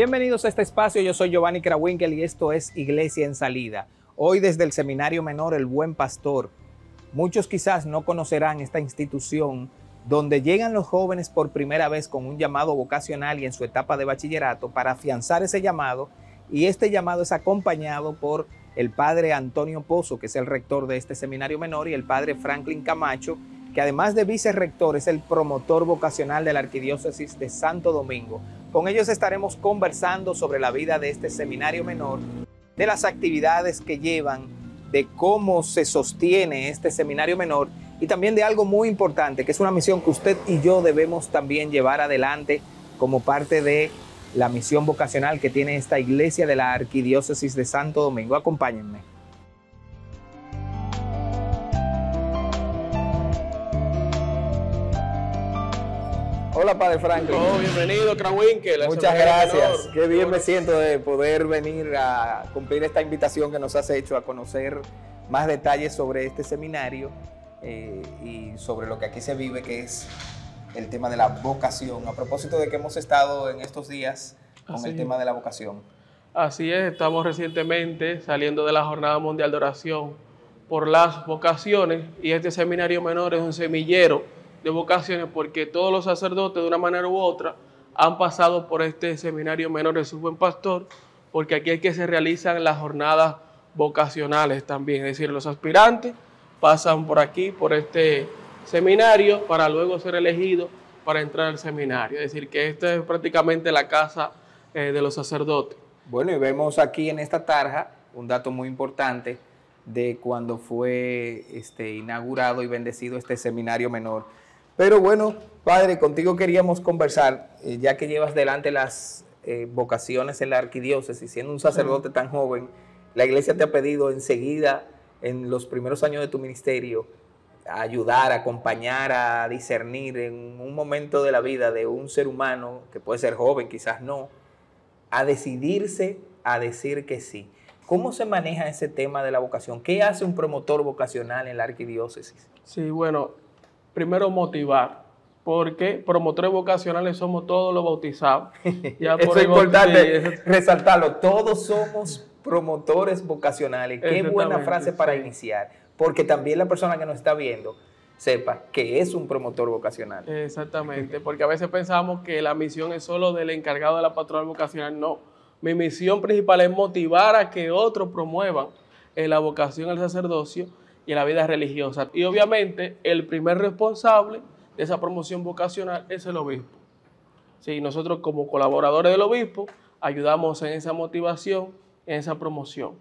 Bienvenidos a este espacio, yo soy Giovanni Krawinkel y esto es Iglesia en Salida. Hoy desde el Seminario Menor El Buen Pastor. Muchos quizás no conocerán esta institución donde llegan los jóvenes por primera vez con un llamado vocacional y en su etapa de bachillerato para afianzar ese llamado y este llamado es acompañado por el padre Antonio Pozo, que es el rector de este seminario menor, y el padre Franklin Camacho, que además de vicerrector es el promotor vocacional de la Arquidiócesis de Santo Domingo. Con ellos estaremos conversando sobre la vida de este seminario menor, de las actividades que llevan, de cómo se sostiene este seminario menor y también de algo muy importante, que es una misión que usted y yo debemos también llevar adelante como parte de la misión vocacional que tiene esta iglesia de la Arquidiócesis de Santo Domingo. Acompáñenme. Hola, Padre Franco. Oh, Hola bienvenido, Cranwinkel. Muchas gracias. Qué bien me siento de poder venir a cumplir esta invitación que nos has hecho a conocer más detalles sobre este seminario eh, y sobre lo que aquí se vive, que es el tema de la vocación. A propósito de que hemos estado en estos días con el tema de la vocación. Así es, estamos recientemente saliendo de la Jornada Mundial de Oración por las vocaciones y este seminario menor es un semillero de vocaciones porque todos los sacerdotes de una manera u otra han pasado por este seminario menor de su buen pastor, porque aquí es que se realizan las jornadas vocacionales también, es decir, los aspirantes pasan por aquí, por este seminario, para luego ser elegidos para entrar al seminario, es decir, que esta es prácticamente la casa eh, de los sacerdotes. Bueno, y vemos aquí en esta tarja un dato muy importante de cuando fue este, inaugurado y bendecido este seminario menor pero bueno, padre, contigo queríamos conversar, eh, ya que llevas delante las eh, vocaciones en la arquidiócesis, siendo un sacerdote tan joven, la iglesia te ha pedido enseguida, en los primeros años de tu ministerio, ayudar, a acompañar, a discernir en un momento de la vida de un ser humano, que puede ser joven, quizás no, a decidirse a decir que sí. ¿Cómo se maneja ese tema de la vocación? ¿Qué hace un promotor vocacional en la arquidiócesis? Sí, bueno, primero motivar, porque promotores vocacionales somos todos los bautizados. eso es importante resaltarlo, todos somos promotores vocacionales. Qué buena frase para iniciar, porque también la persona que nos está viendo sepa que es un promotor vocacional. Exactamente, porque a veces pensamos que la misión es solo del encargado de la patronal vocacional, no. Mi misión principal es motivar a que otros promuevan eh, la vocación al sacerdocio y la vida religiosa. Y obviamente el primer responsable de esa promoción vocacional es el obispo. Sí, nosotros como colaboradores del obispo ayudamos en esa motivación, en esa promoción.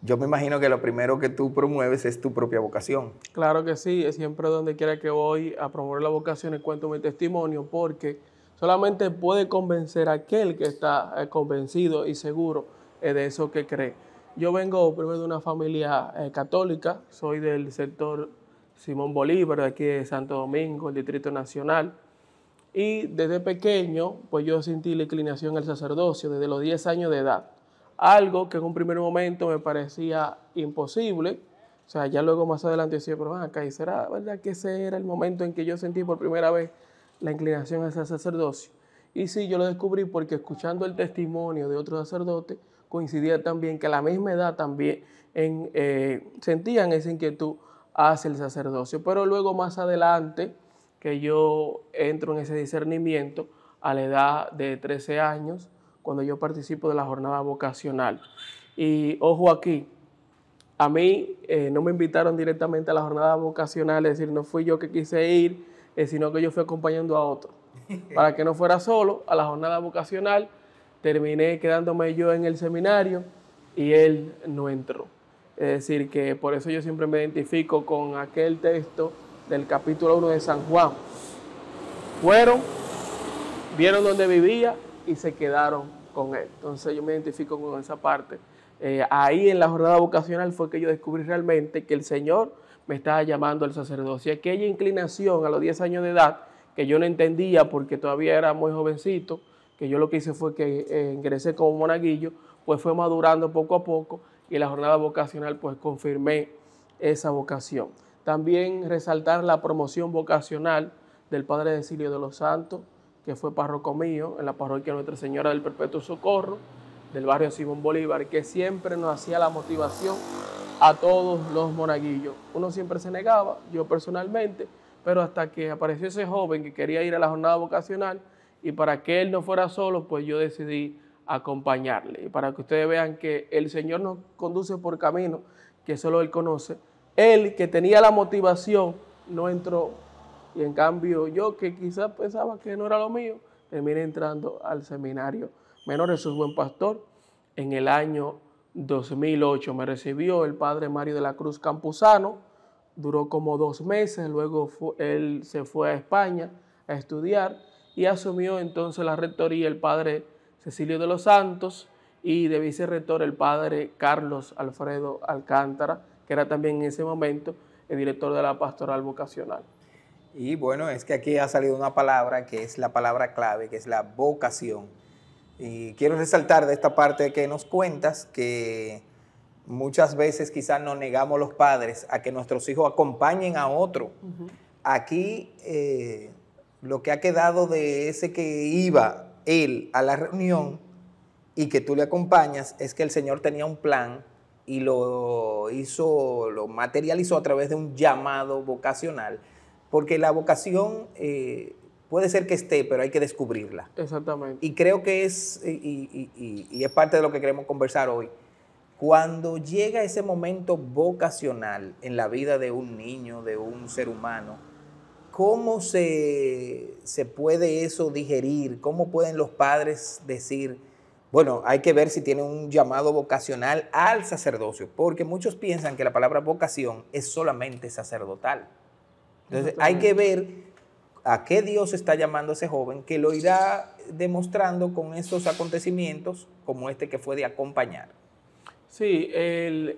Yo me imagino que lo primero que tú promueves es tu propia vocación. Claro que sí, siempre donde quiera que voy a promover la vocación y cuento mi testimonio porque solamente puede convencer a aquel que está eh, convencido y seguro eh, de eso que cree. Yo vengo primero de una familia eh, católica, soy del sector Simón Bolívar, de aquí de Santo Domingo, el Distrito Nacional. Y desde pequeño, pues yo sentí la inclinación al sacerdocio desde los 10 años de edad. Algo que en un primer momento me parecía imposible. O sea, ya luego más adelante decía, pero acá, ¿y será verdad que ese era el momento en que yo sentí por primera vez la inclinación el sacerdocio? Y sí, yo lo descubrí porque escuchando el testimonio de otro sacerdote, coincidía también que a la misma edad también eh, sentían esa inquietud hacia el sacerdocio. Pero luego más adelante, que yo entro en ese discernimiento a la edad de 13 años, cuando yo participo de la jornada vocacional. Y ojo aquí, a mí eh, no me invitaron directamente a la jornada vocacional, es decir, no fui yo que quise ir, eh, sino que yo fui acompañando a otro, para que no fuera solo a la jornada vocacional terminé quedándome yo en el seminario y él no entró. Es decir, que por eso yo siempre me identifico con aquel texto del capítulo 1 de San Juan. Fueron, vieron donde vivía y se quedaron con él. Entonces yo me identifico con esa parte. Eh, ahí en la jornada vocacional fue que yo descubrí realmente que el Señor me estaba llamando al sacerdocio. Aquella inclinación a los 10 años de edad que yo no entendía porque todavía era muy jovencito, que yo lo que hice fue que eh, ingresé como monaguillo, pues fue madurando poco a poco y la jornada vocacional pues confirmé esa vocación. También resaltar la promoción vocacional del Padre de silvio de los Santos, que fue párroco mío en la parroquia Nuestra Señora del Perpetuo Socorro del barrio Simón Bolívar, que siempre nos hacía la motivación a todos los monaguillos. Uno siempre se negaba, yo personalmente, pero hasta que apareció ese joven que quería ir a la jornada vocacional, y para que él no fuera solo, pues yo decidí acompañarle. Y para que ustedes vean que el Señor nos conduce por camino que solo Él conoce. Él que tenía la motivación no entró. Y en cambio yo que quizás pensaba que no era lo mío, terminé entrando al seminario menor. es un buen pastor. En el año 2008 me recibió el padre Mario de la Cruz Campuzano. Duró como dos meses, luego él se fue a España a estudiar y asumió entonces la rectoría el padre Cecilio de los Santos y de vicerrector el padre Carlos Alfredo Alcántara, que era también en ese momento el director de la pastoral vocacional. Y bueno, es que aquí ha salido una palabra que es la palabra clave, que es la vocación. Y quiero resaltar de esta parte que nos cuentas que muchas veces quizás nos negamos los padres a que nuestros hijos acompañen a otro. Aquí eh, lo que ha quedado de ese que iba él a la reunión y que tú le acompañas es que el Señor tenía un plan y lo hizo, lo materializó a través de un llamado vocacional, porque la vocación eh, puede ser que esté, pero hay que descubrirla. Exactamente. Y creo que es, y es parte de lo que queremos conversar hoy, cuando llega ese momento vocacional en la vida de un niño, de un ser humano, ¿Cómo se, se puede eso digerir? ¿Cómo pueden los padres decir, bueno, hay que ver si tienen un llamado vocacional al sacerdocio? Porque muchos piensan que la palabra vocación es solamente sacerdotal. Entonces hay que ver a qué Dios está llamando a ese joven, que lo irá demostrando con esos acontecimientos como este que fue de acompañar. Sí,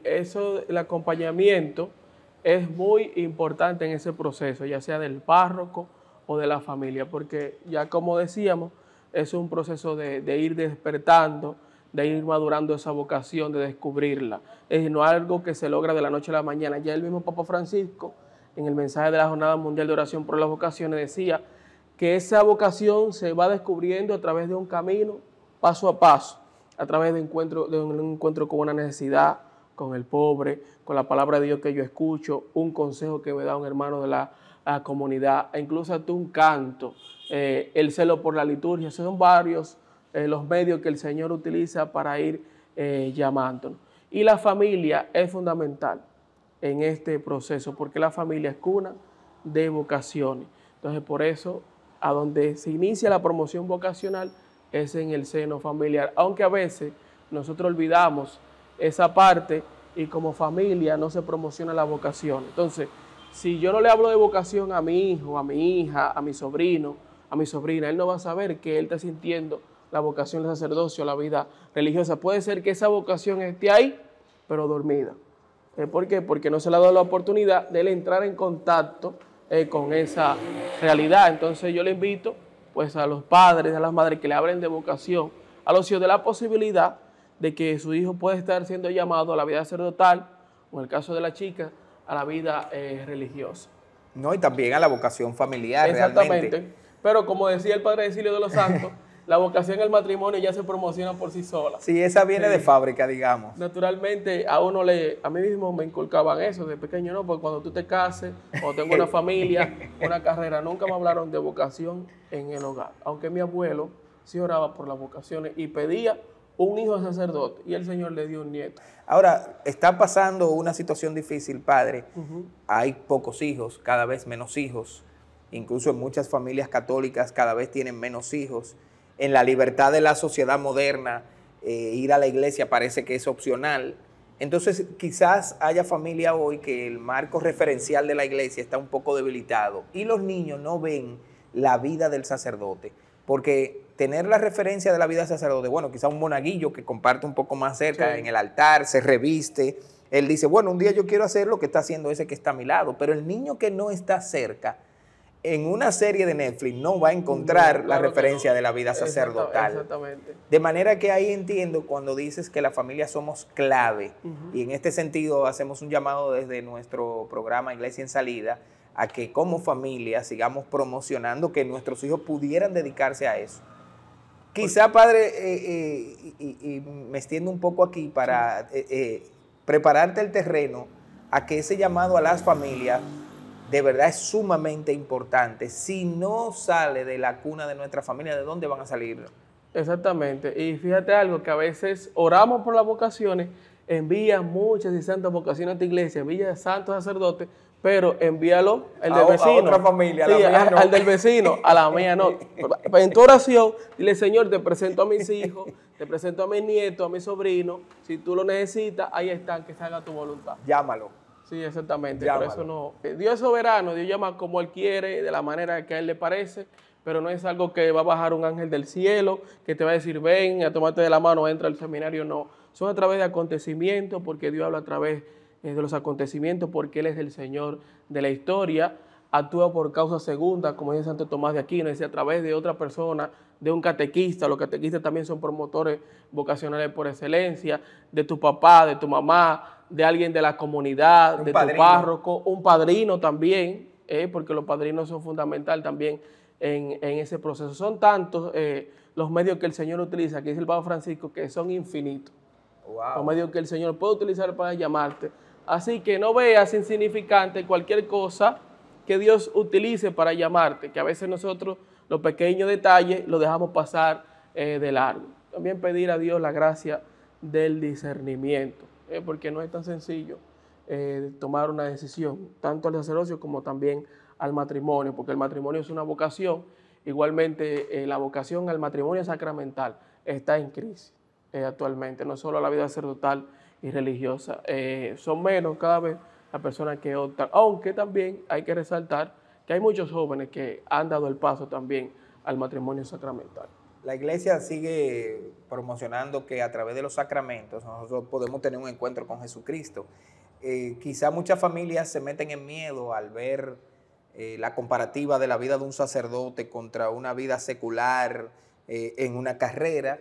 eso, el acompañamiento es muy importante en ese proceso, ya sea del párroco o de la familia, porque ya como decíamos, es un proceso de, ir despertando, de ir madurando esa vocación, de descubrirla. Es no algo que se logra de la noche a la mañana. Ya el mismo Papa Francisco, en el mensaje de la Jornada Mundial de Oración por las Vocaciones, decía que esa vocación se va descubriendo a través de un camino, paso a paso, a través de, encuentro, de un encuentro con una necesidad, con el pobre, con la palabra de Dios que yo escucho, un consejo que me da un hermano de la, comunidad, e incluso hasta un canto, eh, el celo por la liturgia. Son varios eh, los medios que el Señor utiliza para ir eh, llamándonos. Y la familia es fundamental en este proceso, porque la familia es cuna de vocaciones. Entonces, por eso, a donde se inicia la promoción vocacional es en el seno familiar, aunque a veces nosotros olvidamos esa parte y como familia no se promociona la vocación. Entonces, si yo no le hablo de vocación a mi hijo, a mi hija, a mi sobrino, a mi sobrina, él no va a saber que él está sintiendo la vocación del sacerdocio, la vida religiosa. Puede ser que esa vocación esté ahí, pero dormida. Eh, ¿Por qué? Porque no se le ha dado la oportunidad de él entrar en contacto eh, con esa realidad. Entonces yo le invito pues a los padres, a las madres que le hablen de vocación, a los hijos de la posibilidad de que su hijo puede estar siendo llamado a la vida sacerdotal, o en el caso de la chica, a la vida eh, religiosa. No, y también a la vocación familiar. Exactamente. Pero como decía el padre Cecilio de los Santos, la vocación al matrimonio ya se promociona por sí sola. Sí, esa viene de fábrica, digamos. Naturalmente, a uno le, a mí mismo me inculcaban eso de pequeño, no, porque cuando tú te cases o tengo una familia, una carrera, nunca me hablaron de vocación en el hogar. Aunque mi abuelo sí oraba por las vocaciones y pedía un hijo sacerdote y el Señor le dio un nieto. Ahora, está pasando una situación difícil, padre. Hay pocos hijos, cada vez menos hijos. Incluso en muchas familias católicas cada vez tienen menos hijos. En la libertad de la sociedad moderna, eh, ir a la iglesia parece que es opcional. Entonces, quizás haya familia hoy que el marco referencial de la iglesia está un poco debilitado y los niños no ven la vida del sacerdote, porque tener la referencia de la vida sacerdote, bueno, quizá un monaguillo que comparte un poco más cerca en el altar, se reviste, él dice, bueno, un día yo quiero hacer lo que está haciendo ese que está a mi lado, pero el niño que no está cerca, en una serie de Netflix no va a encontrar la referencia de la vida sacerdotal. De manera que ahí entiendo cuando dices que la familia somos clave. Y en este sentido hacemos un llamado desde nuestro programa Iglesia en Salida a que como familia sigamos promocionando que nuestros hijos pudieran dedicarse a eso. Quizá, padre, eh, eh, y, me extiendo un poco aquí para eh, prepararte el terreno a que ese llamado a las familias de verdad es sumamente importante. Si no sale de la cuna de nuestra familia, ¿de dónde van a salir? Exactamente. Y fíjate algo, que a veces oramos por las vocaciones, envía muchas y santas vocaciones a tu iglesia, envía santos sacerdotes, pero envíalo al del vecino. otra familia, la al del vecino, a la mía no. Pues, en tu oración, dile, Señor, te presento a mis hijos, te presento a mis nietos, a mis sobrinos. Si tú lo necesitas, ahí están, que se haga tu voluntad. Llámalo. Sí, exactamente. eso no. Eh, Dios es soberano, Dios llama como Él quiere, de la manera que a Él le parece pero no es algo que va a bajar un ángel del cielo, que te va a decir, ven a tomarte de la mano, entra al seminario, no. Son a través de acontecimientos, porque Dios habla a través eh, de los acontecimientos, porque Él es el Señor de la historia, actúa por causa segunda, como dice Santo Tomás de Aquino, dice a través de otra persona, de un catequista, los catequistas también son promotores vocacionales por excelencia, de tu papá, de tu mamá, de alguien de la comunidad, de tu párroco, un padrino también, eh, porque los padrinos son fundamentales también en, ese proceso. Son tantos eh, los medios que el Señor utiliza, que dice el Papa Francisco, que son infinitos. Los medios que el Señor puede utilizar para llamarte Así que no veas insignificante cualquier cosa que Dios utilice para llamarte, que a veces nosotros los pequeños detalles los dejamos pasar eh, de largo. También pedir a Dios la gracia del discernimiento, eh, porque no es tan sencillo eh, tomar una decisión, tanto al sacerdocio como también al matrimonio, porque el matrimonio es una vocación, igualmente la vocación al matrimonio sacramental está en crisis actualmente, no solo a la vida sacerdotal, y religiosa, eh, son menos cada vez las personas que optan, aunque también hay que resaltar que hay muchos jóvenes que han dado el paso también al matrimonio sacramental. La iglesia sigue promocionando que a través de los sacramentos nosotros podemos tener un encuentro con Jesucristo. Eh, quizá muchas familias se meten en miedo al ver eh, la comparativa de la vida de un sacerdote contra una vida secular en una carrera,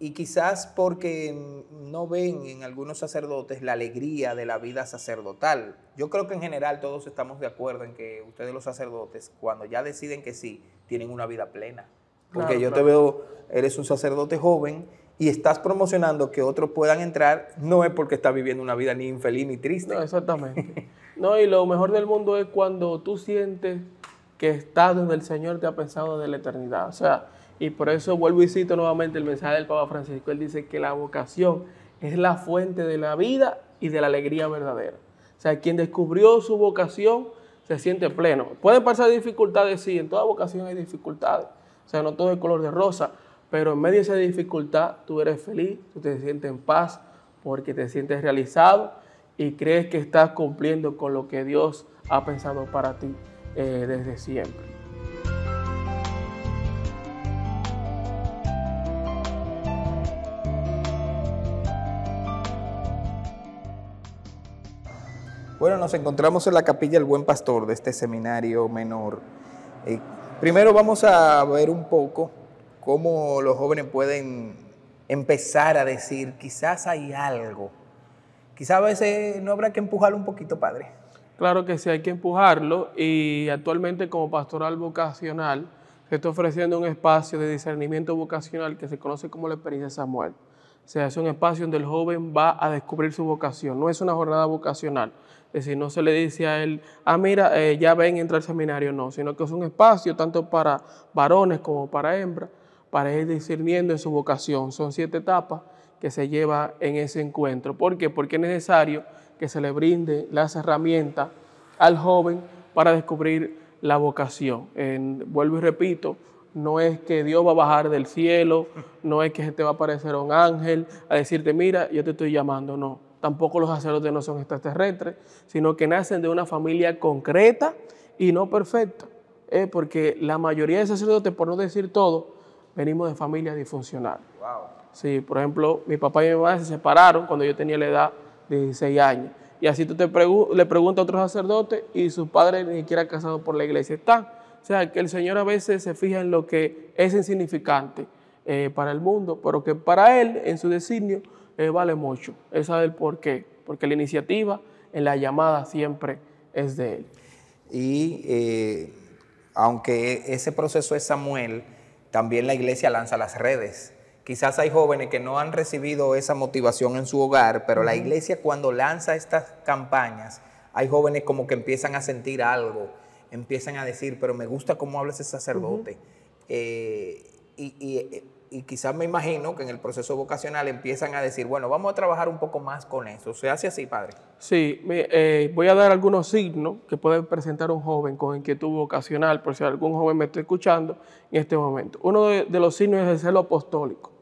y quizás porque mm, no ven en algunos sacerdotes la alegría de la vida sacerdotal. Yo creo que en general todos estamos de acuerdo en que ustedes los sacerdotes, cuando ya deciden que sí, tienen una vida plena. Porque yo te veo, eres un sacerdote joven y estás promocionando que otros puedan entrar, no es porque estás viviendo una vida ni infeliz ni triste. No, exactamente. no, y lo mejor del mundo es cuando tú sientes que estás donde el Señor te ha pensado de la eternidad. O sea, y por eso vuelvo y cito nuevamente el mensaje del Papa Francisco. Él dice que la vocación es la fuente de la vida y de la alegría verdadera. O sea, quien descubrió su vocación se siente pleno. Pueden pasar dificultades, sí, en toda vocación hay dificultades. O sea, no todo es color de rosa, pero en medio de esa dificultad tú eres feliz, tú te sientes en paz porque te sientes realizado y crees que estás cumpliendo con lo que Dios ha pensado para ti eh, desde siempre. Bueno, nos encontramos en la capilla del Buen Pastor de este seminario menor. Eh, primero vamos a ver un poco cómo los jóvenes pueden empezar a decir, quizás hay algo. Quizás a veces no habrá que empujarlo un poquito, padre. Claro que sí, hay que empujarlo y actualmente como pastoral vocacional se está ofreciendo un espacio de discernimiento vocacional que se conoce como la experiencia Samuel. O sea, es un espacio donde el joven va a descubrir su vocación. No es una jornada vocacional, es decir, no se le dice a él, ah, mira, eh, ya ven, entra al seminario, no, sino que es un espacio tanto para varones como para hembras, para ir discerniendo en su vocación. Son siete etapas que se lleva en ese encuentro. ¿Por qué? Porque es necesario que se le brinde las herramientas al joven para descubrir la vocación. En, vuelvo y repito, no es que Dios va a bajar del cielo, no es que te va a aparecer un ángel a decirte, mira, yo te estoy llamando, no tampoco los sacerdotes no son extraterrestres, sino que nacen de una familia concreta y no perfecta, eh, porque la mayoría de sacerdotes, por no decir todo, venimos de familias disfuncionales. Sí, por ejemplo, mi papá y mi mamá se separaron cuando yo tenía la edad de 16 años. Y así tú te le preguntas a otro sacerdote y sus padres ni siquiera casados por la iglesia están. O sea, que el Señor a veces se fija en lo que es insignificante eh, para el mundo, pero que para Él, en su designio, eh, vale mucho. Esa es el por qué. Porque la iniciativa en eh, la llamada siempre es de él. Y eh, aunque ese proceso es Samuel, también la iglesia lanza las redes. Quizás hay jóvenes que no han recibido esa motivación en su hogar, pero la iglesia cuando lanza estas campañas, hay jóvenes como que empiezan a sentir algo, empiezan a decir, pero me gusta cómo habla ese sacerdote. y y quizás me imagino que en el proceso vocacional empiezan a decir, bueno, vamos a trabajar un poco más con eso. ¿Se hace así, padre? Sí, eh, voy a dar algunos signos que puede presentar un joven con inquietud vocacional, por si algún joven me está escuchando en este momento. Uno de, los signos es el celo apostólico,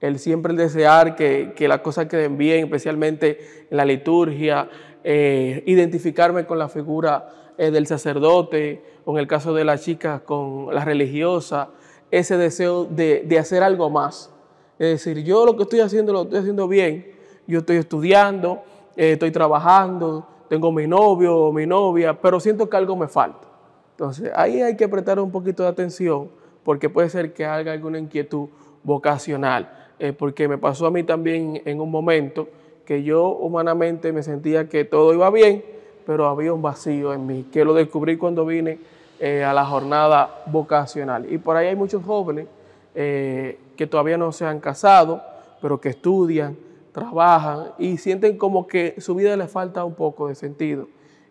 el siempre desear que, que las cosas queden bien, especialmente en la liturgia, eh, identificarme con la figura eh, del sacerdote, o en el caso de las chicas con la religiosa, ese deseo de, hacer algo más. Es decir, yo lo que estoy haciendo lo estoy haciendo bien, yo estoy estudiando, eh, estoy trabajando, tengo mi novio o mi novia, pero siento que algo me falta. Entonces, ahí hay que prestar un poquito de atención porque puede ser que haga alguna inquietud vocacional, eh, porque me pasó a mí también en un momento que yo humanamente me sentía que todo iba bien, pero había un vacío en mí, que lo descubrí cuando vine eh, a la jornada vocacional. Y por ahí hay muchos jóvenes eh, que todavía no se han casado, pero que estudian, trabajan y sienten como que su vida le falta un poco de sentido.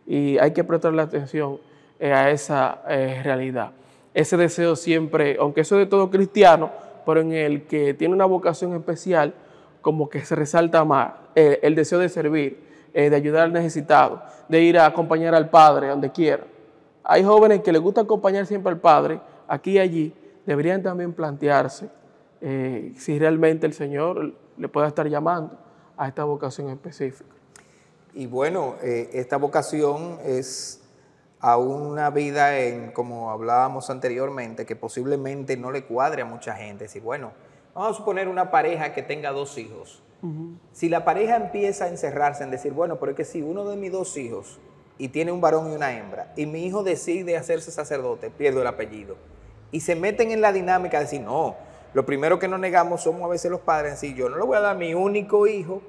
Y hay que prestarle atención eh, a esa realidad. Ese deseo siempre, aunque eso de todo cristiano, pero en el que tiene una vocación especial, como que se resalta más el deseo de servir, de ayudar al necesitado, de ir a acompañar al Padre donde quiera. Hay jóvenes que les gusta acompañar siempre al padre, aquí y allí, deberían también plantearse eh, si realmente el Señor le pueda estar llamando a esta vocación específica. Y bueno, eh, esta vocación es a una vida en, como hablábamos anteriormente, que posiblemente no le cuadre a mucha gente. Es bueno, vamos a suponer una pareja que tenga dos hijos. Si la pareja empieza a encerrarse en decir, bueno, pero es que si uno de mis dos hijos y tiene un varón y una hembra, y mi hijo decide hacerse sacerdote, pierdo el apellido. Y se meten en la dinámica de decir, no, lo primero que nos negamos somos a veces los padres, Y yo no le voy a dar a mi único hijo,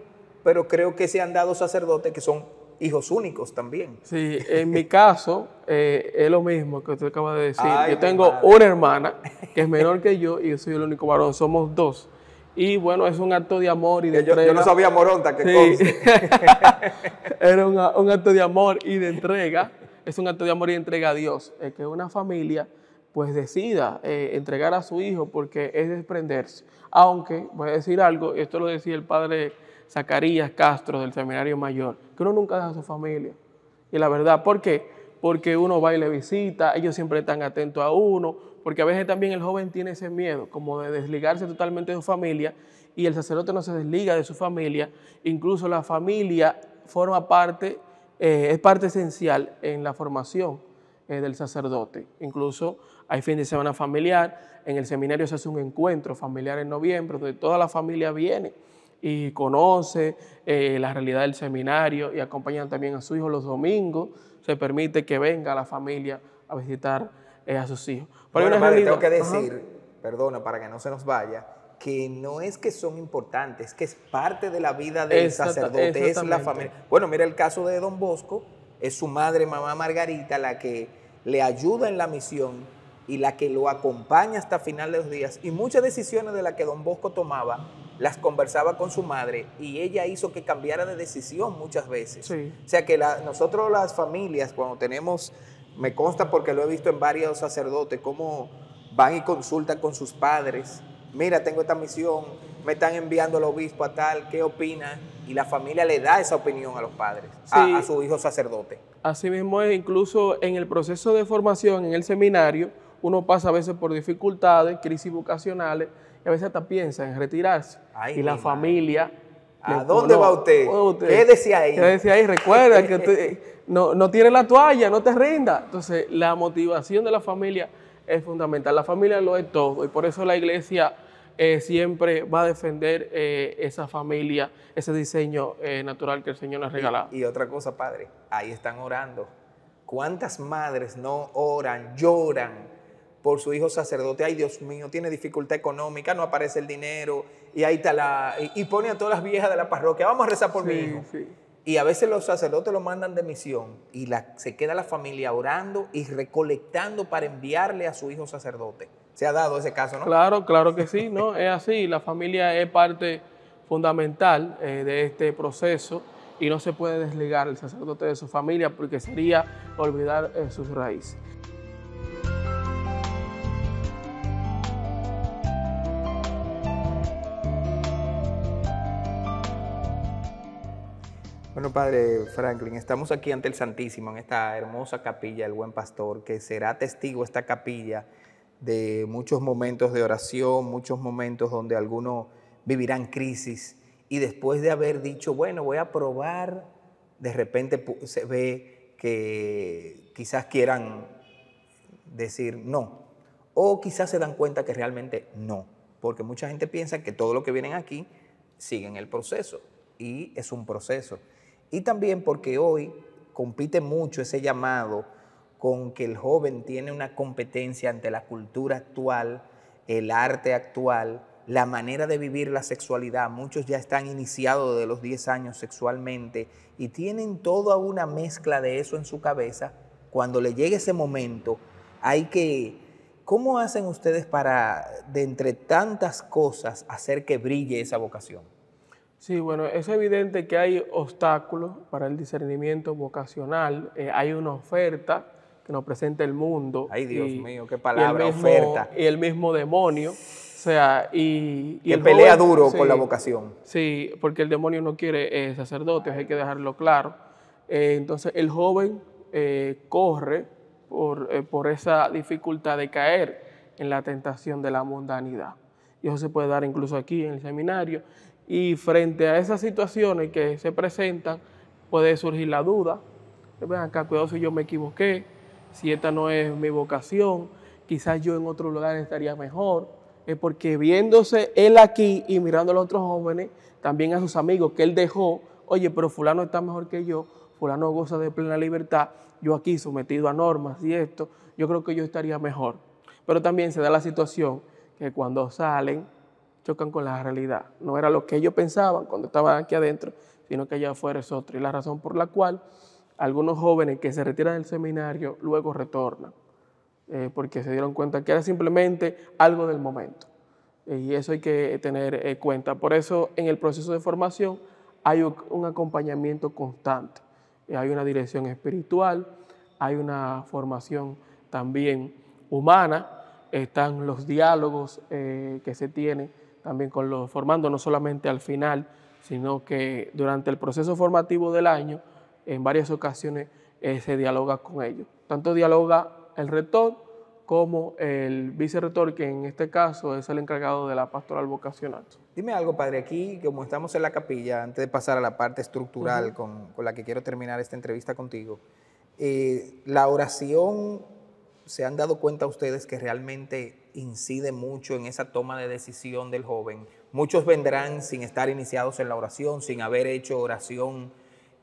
pero creo que se han dado sacerdotes que son hijos únicos también. Sí, en mi caso eh, es lo mismo que usted acaba de decir. yo tengo una hermana que es menor que yo y yo soy el único varón, somos dos. Y bueno, es un acto de amor y de entrega. Yo no sabía moronta que cosa. Era un, acto de amor y de entrega. Es un acto de amor y de entrega a Dios. Es que una familia pues decida eh, entregar a su hijo porque es desprenderse. Aunque, voy a decir algo, esto lo decía el padre Zacarías Castro del Seminario Mayor, que uno nunca deja a su familia. Y la verdad, ¿por qué? porque uno va y le visita, ellos siempre están atentos a uno, porque a veces también el joven tiene ese miedo, como de desligarse totalmente de su familia, y el sacerdote no se desliga de su familia, incluso la familia forma parte, eh, es parte esencial en la formación eh, del sacerdote. Incluso hay fin de semana familiar, en el seminario se hace un encuentro familiar en noviembre, donde toda la familia viene y conoce eh, la realidad del seminario y acompañan también a su hijo los domingos se permite que venga la familia a visitar eh, a sus hijos. Pero bueno, madre, tengo que decir, perdona, para que no se nos vaya, que no es que son importantes, que es parte de la vida del sacerdote, es la familia. Bueno, mira el caso de Don Bosco, es su madre, mamá Margarita, la que le ayuda en la misión y la que lo acompaña hasta final de los días. Y muchas decisiones de las que Don Bosco tomaba las conversaba con su madre y ella hizo que cambiara de decisión muchas veces. O sea que nosotros las familias, cuando tenemos, me consta porque lo he visto en varios sacerdotes, cómo van y consultan con sus padres, mira, tengo esta misión, me están enviando al obispo a tal, ¿qué opina? Y la familia le da esa opinión a los padres, a, a, su hijo sacerdote. Así mismo es, incluso en el proceso de formación, en el seminario, uno pasa a veces por dificultades, crisis vocacionales, a veces hasta piensa en retirarse. y la familia... ¿A dónde va usted? ¿Qué decía ahí? ¿Qué decía ahí? Recuerda que no, tiene la toalla, no te rinda. Entonces, la motivación de la familia es fundamental. La familia lo es todo y por eso la iglesia eh, siempre va a defender eh, esa familia, ese diseño eh, natural que el Señor nos ha y, otra cosa, Padre, ahí están orando. ¿Cuántas madres no oran, lloran por su hijo sacerdote, ay Dios mío, tiene dificultad económica, no aparece el dinero, y ahí está la... Y, pone a todas las viejas de la parroquia, vamos a rezar por mí. mi hijo. Y a veces los sacerdotes lo mandan de misión y se queda la familia orando y recolectando para enviarle a su hijo sacerdote. Se ha dado ese caso, ¿no? Claro, claro que sí, ¿no? es así, la familia es parte fundamental eh, de este proceso y no se puede desligar el sacerdote de su familia porque sería olvidar eh, sus raíces. Bueno, Padre Franklin, estamos aquí ante el Santísimo, en esta hermosa capilla del Buen Pastor, que será testigo esta capilla de muchos momentos de oración, muchos momentos donde algunos vivirán crisis y después de haber dicho, bueno, voy a probar, de repente se ve que quizás quieran decir no, o quizás se dan cuenta que realmente no, porque mucha gente piensa que todo lo que vienen aquí sigue en el proceso y es un proceso. Y también porque hoy compite mucho ese llamado con que el joven tiene una competencia ante la cultura actual, el arte actual, la manera de vivir la sexualidad. Muchos ya están iniciados de los 10 años sexualmente y tienen toda una mezcla de eso en su cabeza. Cuando le llegue ese momento, hay que... ¿Cómo hacen ustedes para, de entre tantas cosas, hacer que brille esa vocación? Sí, bueno, es evidente que hay obstáculos para el discernimiento vocacional. Eh, hay una oferta que nos presenta el mundo. Ay, Dios mío, qué palabra, oferta. Y el mismo demonio. O sea, y. que pelea duro con la vocación. Sí, porque el demonio no quiere eh, sacerdotes, hay que dejarlo claro. Eh, entonces, el joven corre por, por esa dificultad de caer en la tentación de la mundanidad. Y eso se puede dar incluso aquí en el seminario. Y frente a esas situaciones que se presentan, puede surgir la duda. acá, cuidado si yo me equivoqué, si esta no es mi vocación, quizás yo en otro lugar estaría mejor. Es porque viéndose él aquí y mirando a los otros jóvenes, también a sus amigos que él dejó, oye, pero fulano está mejor que yo, fulano goza de plena libertad, yo aquí sometido a normas y esto, yo creo que yo estaría mejor. Pero también se da la situación que cuando salen, chocan con la realidad. No era lo que ellos pensaban cuando estaban aquí adentro, sino que allá afuera es otro. Y la razón por la cual algunos jóvenes que se retiran del seminario luego retornan, eh, porque se dieron cuenta que era simplemente algo del momento. Eh, y eso hay que tener en eh, cuenta. Por eso en el proceso de formación hay un acompañamiento constante, hay una dirección espiritual, hay una formación también humana, están los diálogos que se tienen también con los formando, no solamente al final, sino que durante el proceso formativo del año, en varias ocasiones eh, se dialoga con ellos. Tanto dialoga el rector como el vicerrector, que en este caso es el encargado de la pastoral vocacional. Dime algo, padre, aquí como estamos en la capilla, antes de pasar a la parte estructural con, la que quiero terminar esta entrevista contigo, eh, la oración, ¿se han dado cuenta ustedes que realmente incide mucho en esa toma de decisión del joven. Muchos vendrán sin estar iniciados en la oración, sin haber hecho oración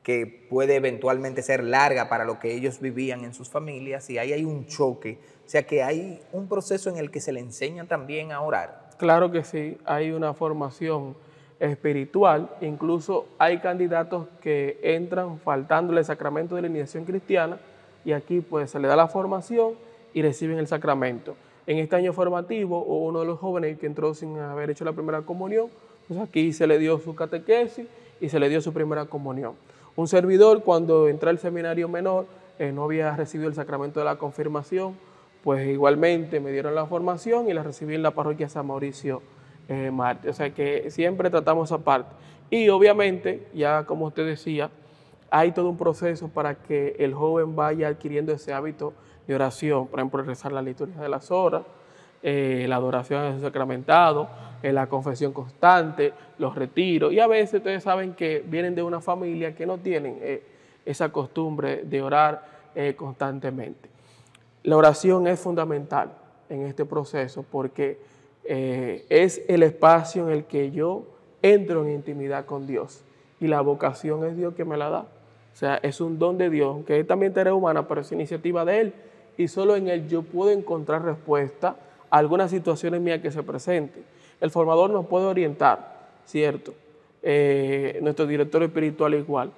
que puede eventualmente ser larga para lo que ellos vivían en sus familias y ahí hay un choque. O sea que hay un proceso en el que se le enseña también a orar. Claro que sí, hay una formación espiritual, incluso hay candidatos que entran faltándole el sacramento de la iniciación cristiana y aquí pues se le da la formación y reciben el sacramento en este año formativo uno de los jóvenes que entró sin haber hecho la primera comunión. pues aquí se le dio su catequesis y se le dio su primera comunión. Un servidor cuando entró al seminario menor eh, no había recibido el sacramento de la confirmación, pues igualmente me dieron la formación y la recibí en la parroquia San Mauricio eh, Marte. O sea que siempre tratamos esa parte. Y obviamente, ya como usted decía, hay todo un proceso para que el joven vaya adquiriendo ese hábito oración, por ejemplo, rezar la liturgia de las horas, eh, la adoración a Jesús sacramentado, eh, la confesión constante, los retiros. Y a veces ustedes saben que vienen de una familia que no tienen eh, esa costumbre de orar constantemente. La oración es fundamental en este proceso porque es el espacio en el que yo entro en intimidad con Dios y la vocación es Dios que me la da. O sea, es un don de Dios, que es también tarea humana, pero es iniciativa de Él y solo en él yo puedo encontrar respuesta a algunas situaciones mías que se presenten. El formador nos puede orientar, ¿cierto? Eh, nuestro director espiritual igual,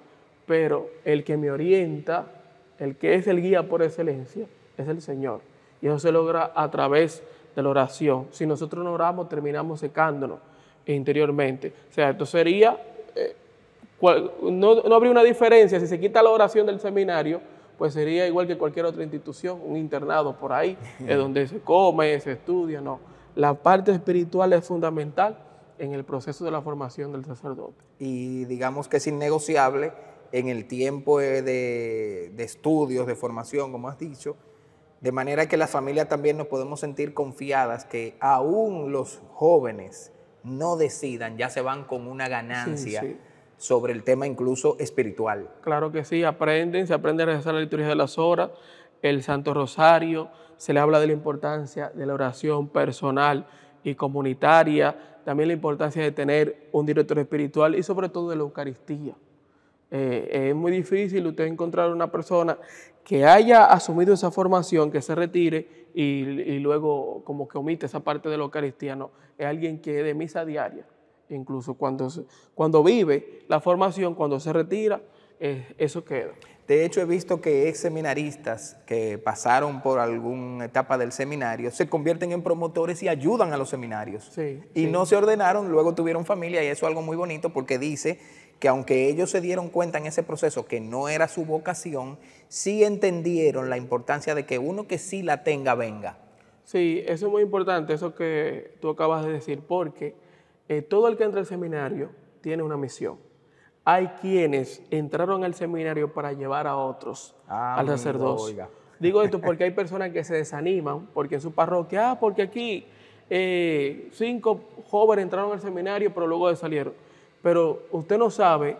pero el que me orienta, el que es el guía por excelencia, es el Señor. Y eso se logra a través de la oración. Si nosotros no oramos, terminamos secándonos interiormente. O sea, esto sería, eh, no, no habría una diferencia si se quita la oración del seminario pues sería igual que cualquier otra institución, un internado por ahí, es donde se come, se estudia, no. La parte espiritual es fundamental en el proceso de la formación del sacerdote. Y digamos que es innegociable en el tiempo de, estudios, de formación, como has dicho, de manera que las familias también nos podemos sentir confiadas que aún los jóvenes no decidan, ya se van con una ganancia sobre el tema incluso espiritual. Claro que sí, aprenden, se aprende a rezar la liturgia de las horas, el Santo Rosario, se le habla de la importancia de la oración personal y comunitaria, también la importancia de tener un director espiritual y sobre todo de la Eucaristía. Eh, es muy difícil usted encontrar una persona que haya asumido esa formación, que se retire y, y luego como que omite esa parte de la Eucaristía. No, es alguien que de misa diaria incluso cuando, cuando vive la formación, cuando se retira, eh, eso queda. De hecho, he visto que ex seminaristas que pasaron por alguna etapa del seminario se convierten en promotores y ayudan a los seminarios. y no se ordenaron, luego tuvieron familia y eso es algo muy bonito porque dice que aunque ellos se dieron cuenta en ese proceso que no era su vocación, sí entendieron la importancia de que uno que sí la tenga venga. Sí, eso es muy importante, eso que tú acabas de decir, porque eh, todo el que entra al seminario tiene una misión. Hay quienes entraron al seminario para llevar a otros ah, al sacerdocio. Digo esto porque hay personas que se desaniman porque en su parroquia, ah, porque aquí eh, cinco jóvenes entraron al seminario pero luego salieron. Pero usted no sabe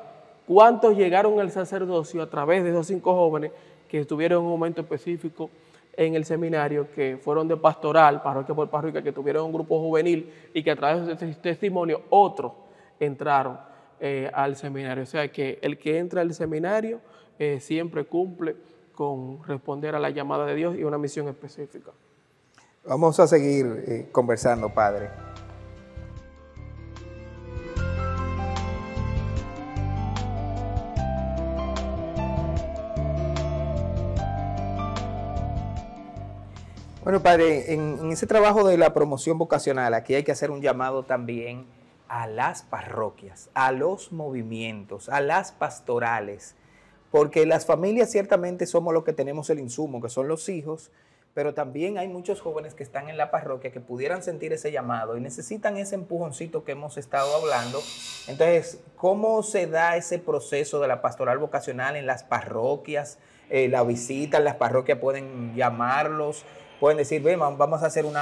cuántos llegaron al sacerdocio a través de esos cinco jóvenes que estuvieron en un momento específico en el seminario que fueron de pastoral, parroquia por parroquia, que tuvieron un grupo juvenil y que a través de ese testimonio otros entraron eh, al seminario. O sea que el que entra al seminario eh, siempre cumple con responder a la llamada de Dios y una misión específica. Vamos a seguir eh, conversando, Padre. Bueno, padre, en, ese trabajo de la promoción vocacional, aquí hay que hacer un llamado también a las parroquias, a los movimientos, a las pastorales, porque las familias ciertamente somos los que tenemos el insumo, que son los hijos, pero también hay muchos jóvenes que están en la parroquia que pudieran sentir ese llamado y necesitan ese empujoncito que hemos estado hablando. Entonces, ¿cómo se da ese proceso de la pastoral vocacional en las parroquias? Eh, la visita, las parroquias pueden llamarlos pueden decir, ve, vamos a hacer un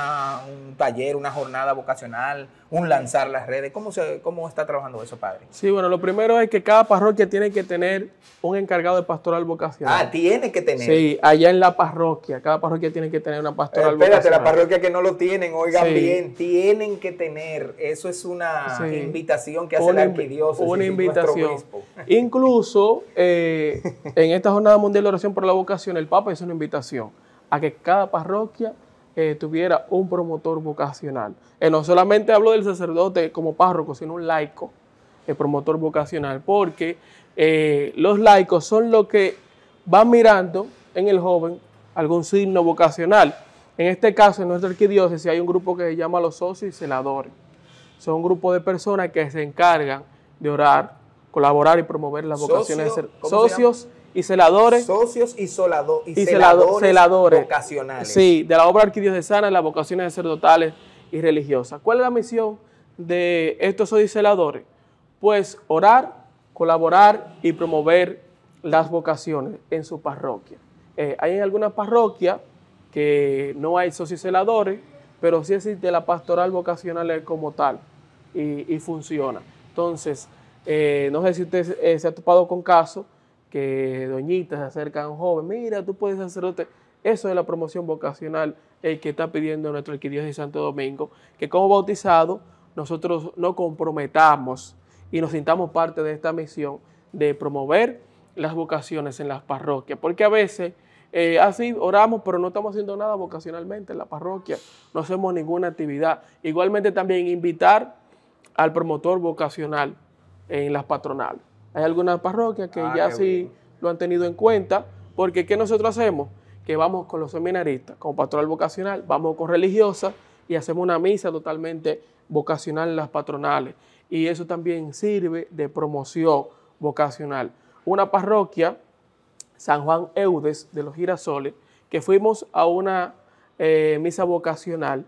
taller, una jornada vocacional, un lanzar las redes. ¿Cómo, se, ¿Cómo está trabajando eso, padre? Sí, bueno, lo primero es que cada parroquia tiene que tener un encargado de pastoral vocacional. Ah, tiene que tener. Sí, allá en la parroquia, cada parroquia tiene que tener una pastoral vocacional. espérate, la parroquia que no lo tienen, oigan bien, tienen que tener. Eso es una invitación que hace el arquidiócesis. Una invitación. Incluso eh, en esta jornada mundial de oración por la vocación, el Papa hizo una invitación a que cada parroquia eh, tuviera un promotor vocacional. Eh, no solamente hablo del sacerdote como párroco, sino un laico, el promotor vocacional, porque eh, los laicos son los que van mirando en el joven algún signo vocacional. En este caso, en nuestra arquidiócesis hay un grupo que se llama los socios y senadores. Son un grupo de personas que se encargan de orar, colaborar y promover las vocaciones. de ser, socios y celadores. Socios y, solado, y, celadores, vocacionales. Sí, de la obra arquidiocesana, las vocaciones sacerdotales y religiosas. ¿Cuál es la misión de estos socios celadores? Pues orar, colaborar y promover las vocaciones en su parroquia. Eh, hay en algunas parroquias que no hay socios celadores, pero sí existe la pastoral vocacional como tal y, funciona. Entonces, eh, no sé si usted se eh, ha topado con casos que doñitas se acercan a un joven, mira, tú puedes sacerdote. Eso es la promoción vocacional que está pidiendo nuestro arquidiócesis de Santo Domingo, que como bautizado nosotros nos comprometamos y nos sintamos parte de esta misión de promover las vocaciones en las parroquias, porque a veces eh, así oramos, pero no estamos haciendo nada vocacionalmente en la parroquia, no hacemos ninguna actividad. Igualmente también invitar al promotor vocacional en las patronales. Hay algunas parroquias que ya sí lo han tenido en cuenta, porque ¿qué nosotros hacemos? Que vamos con los seminaristas, con pastoral vocacional, vamos con religiosas y hacemos una misa totalmente vocacional en las patronales. Y eso también sirve de promoción vocacional. Una parroquia, San Juan Eudes de los Girasoles, que fuimos a una eh, misa vocacional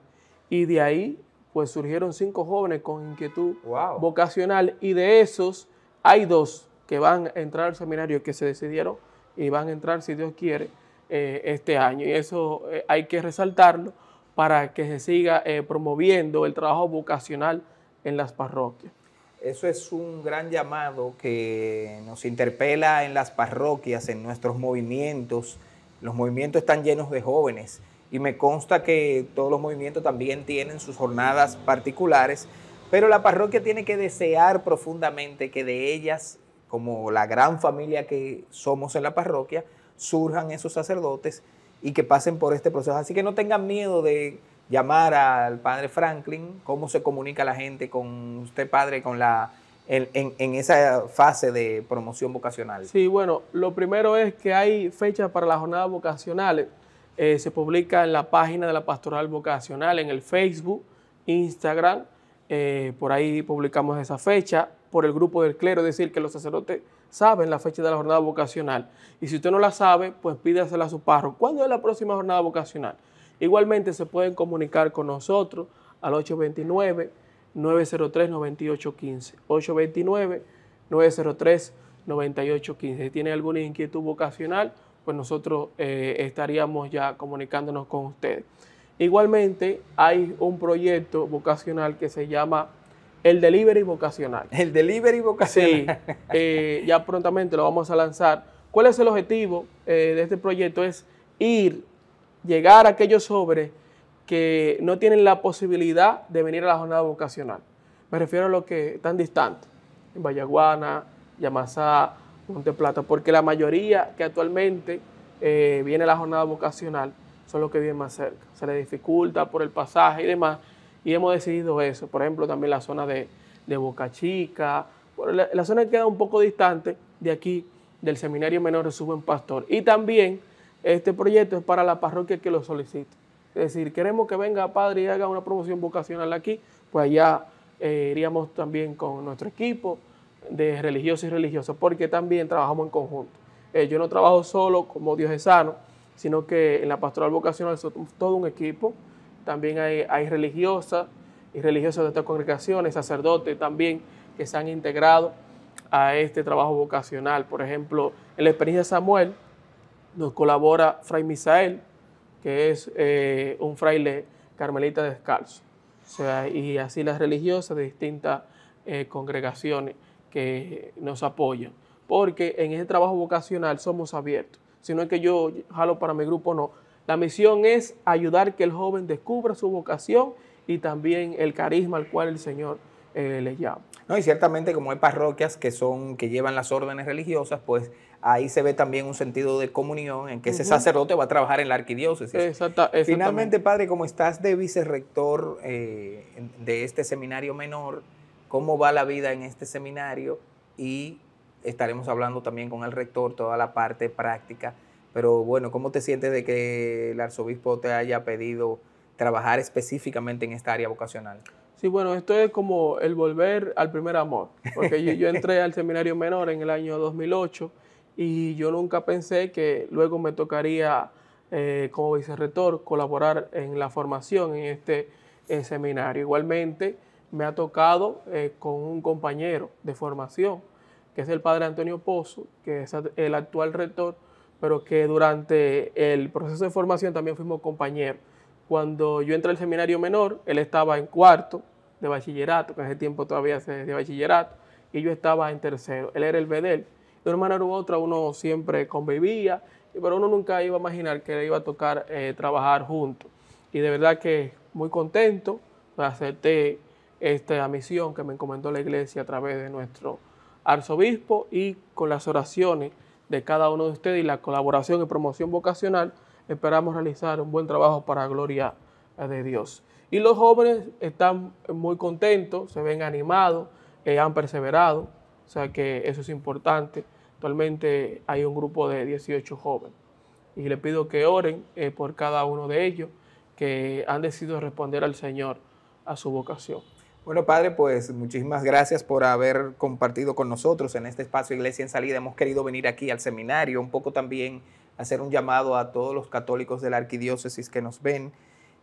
y de ahí pues surgieron cinco jóvenes con inquietud vocacional y de esos hay dos que van a entrar al seminario que se decidieron y van a entrar, si Dios quiere, eh, este año. Y eso eh, hay que resaltarlo para que se siga eh, promoviendo el trabajo vocacional en las parroquias. Eso es un gran llamado que nos interpela en las parroquias, en nuestros movimientos. Los movimientos están llenos de jóvenes y me consta que todos los movimientos también tienen sus jornadas particulares pero la parroquia tiene que desear profundamente que de ellas, como la gran familia que somos en la parroquia, surjan esos sacerdotes y que pasen por este proceso. Así que no tengan miedo de llamar al padre Franklin, cómo se comunica la gente con usted, padre, con la en, esa fase de promoción vocacional? Sí, bueno, lo primero es que hay fechas para las jornadas vocacionales. Eh, se publica en la página de la Pastoral Vocacional, en el Facebook, Instagram eh, por ahí publicamos esa fecha por el grupo del clero, decir, que los sacerdotes saben la fecha de la jornada vocacional. Y si usted no la sabe, pues pídasela a su párroco. ¿Cuándo es la próxima jornada vocacional? Igualmente se pueden comunicar con nosotros al 829-903-9815. 829-903-9815. Si tiene alguna inquietud vocacional, pues nosotros eh, estaríamos ya comunicándonos con ustedes. Igualmente, hay un proyecto vocacional que se llama el Delivery Vocacional. El Delivery Vocacional. Sí, eh, ya prontamente lo vamos a lanzar. ¿Cuál es el objetivo eh, de este proyecto? Es ir, llegar a aquellos sobres que no tienen la posibilidad de venir a la jornada vocacional. Me refiero a los que están distantes, en Vallaguana, Yamasá, Monte Plata, porque la mayoría que actualmente eh, viene a la jornada vocacional son los que viven más cerca. Se les dificulta por el pasaje y demás. Y hemos decidido eso. Por ejemplo, también la zona de, de Boca Chica, la, zona que queda un poco distante de aquí, del Seminario Menor de Suben Pastor. Y también este proyecto es para la parroquia que lo solicite. Es decir, queremos que venga padre y haga una promoción vocacional aquí, pues allá eh, iríamos también con nuestro equipo de religiosos y religiosas, porque también trabajamos en conjunto. Eh, yo no trabajo solo como sano sino que en la pastoral vocacional es todo un equipo. También hay, religiosas y religiosas de estas congregaciones, sacerdotes también que se han integrado a este trabajo vocacional. Por ejemplo, en la experiencia de Samuel nos colabora Fray Misael, que es eh, un fraile carmelita descalzo. sea, y así las religiosas de distintas eh, congregaciones que nos apoyan. Porque en ese trabajo vocacional somos abiertos sino que yo jalo para mi grupo, no. La misión es ayudar que el joven descubra su vocación y también el carisma al cual el Señor eh, le llama. No, y ciertamente como hay parroquias que son que llevan las órdenes religiosas, pues ahí se ve también un sentido de comunión en que ese sacerdote va a trabajar en la arquidiócesis. Finalmente, padre, como estás de vicerrector eh, de este seminario menor, ¿cómo va la vida en este seminario y Estaremos hablando también con el rector toda la parte práctica. Pero bueno, ¿cómo te sientes de que el arzobispo te haya pedido trabajar específicamente en esta área vocacional? Sí, bueno, esto es como el volver al primer amor, porque yo, entré al seminario menor en el año 2008 y yo nunca pensé que luego me tocaría eh, como vicerrector colaborar en la formación en este eh, seminario. Igualmente me ha tocado eh, con un compañero de formación que es el padre Antonio Pozo, que es el actual rector, pero que durante el proceso de formación también fuimos compañeros. Cuando yo entré al seminario menor, él estaba en cuarto de bachillerato, que en ese tiempo todavía se de bachillerato, y yo estaba en tercero. Él era el bedel. De una manera u otra uno siempre convivía, pero uno nunca iba a imaginar que le iba a tocar eh, trabajar juntos. Y de verdad que muy contento, acepté esta misión que me encomendó la iglesia a través de nuestro arzobispo y con las oraciones de cada uno de ustedes y la colaboración y promoción vocacional, esperamos realizar un buen trabajo para gloria de Dios. Y los jóvenes están muy contentos, se ven animados, eh, han perseverado, o sea que eso es importante. Actualmente hay un grupo de 18 jóvenes y le pido que oren eh, por cada uno de ellos que han decidido responder al Señor a su vocación. Bueno, Padre, pues muchísimas gracias por haber compartido con nosotros en este espacio Iglesia en Salida. Hemos querido venir aquí al seminario, un poco también hacer un llamado a todos los católicos de la arquidiócesis que nos ven,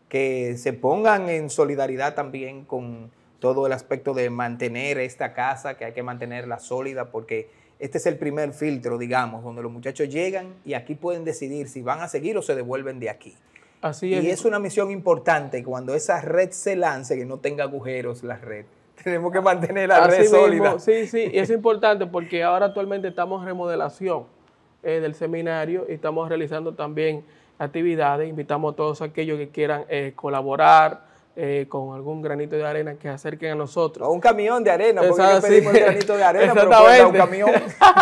que se pongan en solidaridad también con todo el aspecto de mantener esta casa, que hay que mantenerla sólida, porque este es el primer filtro, digamos, donde los muchachos llegan y aquí pueden decidir si van a seguir o se devuelven de aquí. Y es una misión importante cuando esa red se lance, que no tenga agujeros la red. Tenemos que mantener la red sólida. Sí, sí, y es importante porque ahora actualmente estamos en remodelación eh, del seminario y estamos realizando también actividades. Invitamos a todos aquellos que quieran eh, colaborar, eh, con algún granito de arena que se acerquen a nosotros. O un camión de arena, porque Exacto, pedimos granito de arena, pero un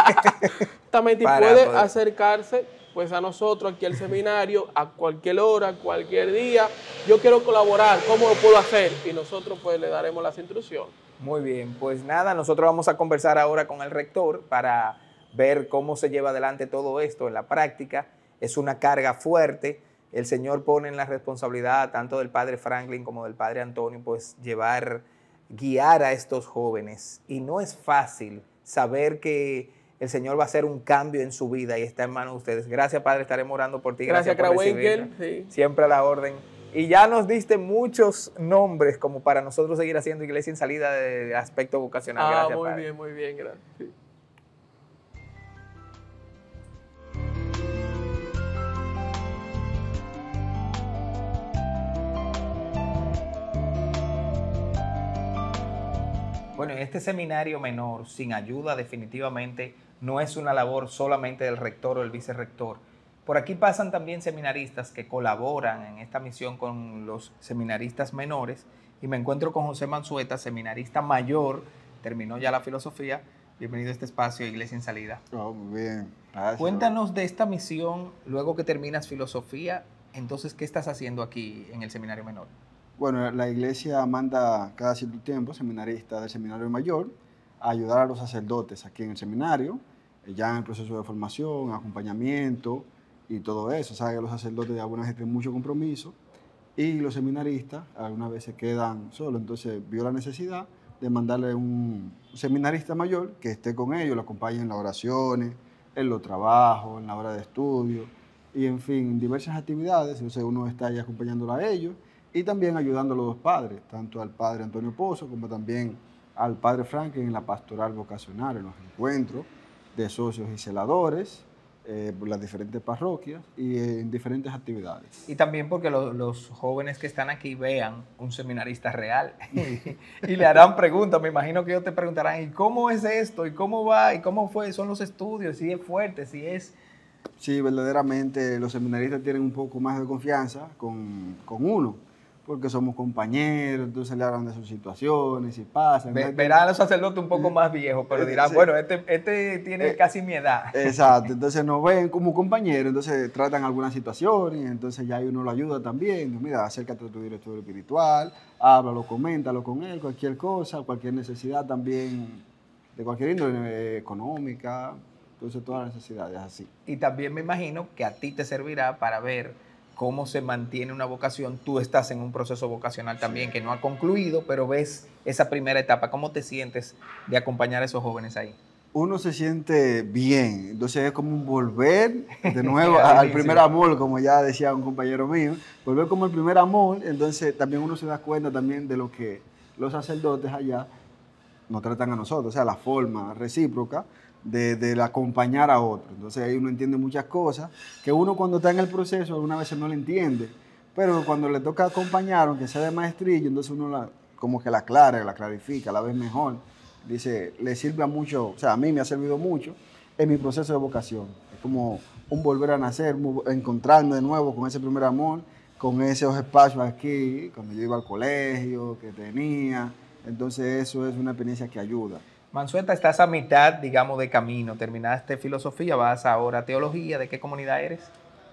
Exactamente, y puede acercarse pues a nosotros aquí al seminario, a cualquier hora, cualquier día. Yo quiero colaborar, ¿cómo lo puedo hacer? Y nosotros pues le daremos las instrucciones. Muy bien, pues nada, nosotros vamos a conversar ahora con el rector para ver cómo se lleva adelante todo esto en la práctica. Es una carga fuerte. El Señor pone en la responsabilidad tanto del padre Franklin como del padre Antonio, pues llevar, guiar a estos jóvenes. Y no es fácil saber que el Señor va a hacer un cambio en su vida y está en manos de ustedes. Gracias, Padre, estaremos orando por ti. Gracias, Craig Siempre a la orden. Y ya nos diste muchos nombres como para nosotros seguir haciendo iglesia en salida de aspecto vocacional. Ah, muy bien, muy bien. Gracias. Bueno, en este seminario menor, sin ayuda definitivamente, no es una labor solamente del rector o el vicerrector. Por aquí pasan también seminaristas que colaboran en esta misión con los seminaristas menores y me encuentro con José Mansueta, seminarista mayor, terminó ya la filosofía. Bienvenido a este espacio, Iglesia en Salida. Oh, bien. Cuéntanos de esta misión, luego que terminas filosofía, entonces, ¿qué estás haciendo aquí en el Seminario Menor? Bueno, la iglesia manda cada cierto tiempo seminaristas del Seminario Mayor ayudar a los sacerdotes aquí en el seminario, eh, ya en el proceso de formación, acompañamiento y todo eso. O sea, que los sacerdotes de alguna vez tienen mucho compromiso y los seminaristas algunas veces quedan solos. Entonces vio la necesidad de mandarle un seminarista mayor que esté con ellos, lo acompañe en las oraciones, en los trabajos, en la hora de estudio y en fin, diversas actividades. Entonces uno está ahí acompañándolo a ellos y también ayudando a los dos padres, tanto al padre Antonio Pozo como también al Padre Frank en la pastoral vocacional, en los encuentros de socios y celadores, eh, por las diferentes parroquias y en diferentes actividades. Y también porque los jóvenes que están aquí vean un seminarista real y le harán preguntas. Me imagino que ellos te preguntarán, ¿y cómo es esto? ¿Y cómo va? ¿Y cómo fue? ¿Son los estudios? ¿Si es fuerte? ¿Si es...? Sí, verdaderamente los seminaristas tienen un poco más de confianza con, con uno porque somos compañeros, entonces le hablan de sus situaciones y pasan. Verá a los sacerdotes un poco más viejos, pero eh, dirán, bueno, este, este tiene eh, casi mi edad. Exacto, entonces nos ven como compañeros, entonces tratan algunas situaciones, entonces ya uno lo ayuda también, mira, acércate a tu director espiritual, háblalo, coméntalo con él, cualquier cosa, cualquier necesidad también, de cualquier índole eh, económica, entonces todas las necesidades así. Y también me imagino que a ti te servirá para ver cómo se mantiene una vocación, tú estás en un proceso vocacional también que no ha concluido, pero ves esa primera etapa. ¿Cómo te sientes de acompañar a esos jóvenes ahí? Uno se siente bien, entonces es como volver de nuevo al primer amor, como ya decía un compañero mío, volver como el primer amor, entonces también uno se da cuenta también de lo que los sacerdotes allá nos tratan a nosotros, o sea, la forma recíproca, de, acompañar a otro. Entonces ahí uno entiende muchas cosas que uno cuando está en el proceso algunas veces no le entiende, pero cuando le toca acompañar, aunque sea de maestrillo, entonces uno como que la aclara, la clarifica, la ve mejor. Dice, le sirve a mucho, o sea, a mí me ha servido mucho en mi proceso de vocación. Es como un volver a nacer, encontrarme de nuevo con ese primer amor, con esos espacios aquí, cuando yo iba al colegio, que tenía. Entonces eso es una experiencia que ayuda. Mansueta, estás a mitad, digamos, de camino. Terminaste filosofía, vas ahora a teología. ¿De qué comunidad eres?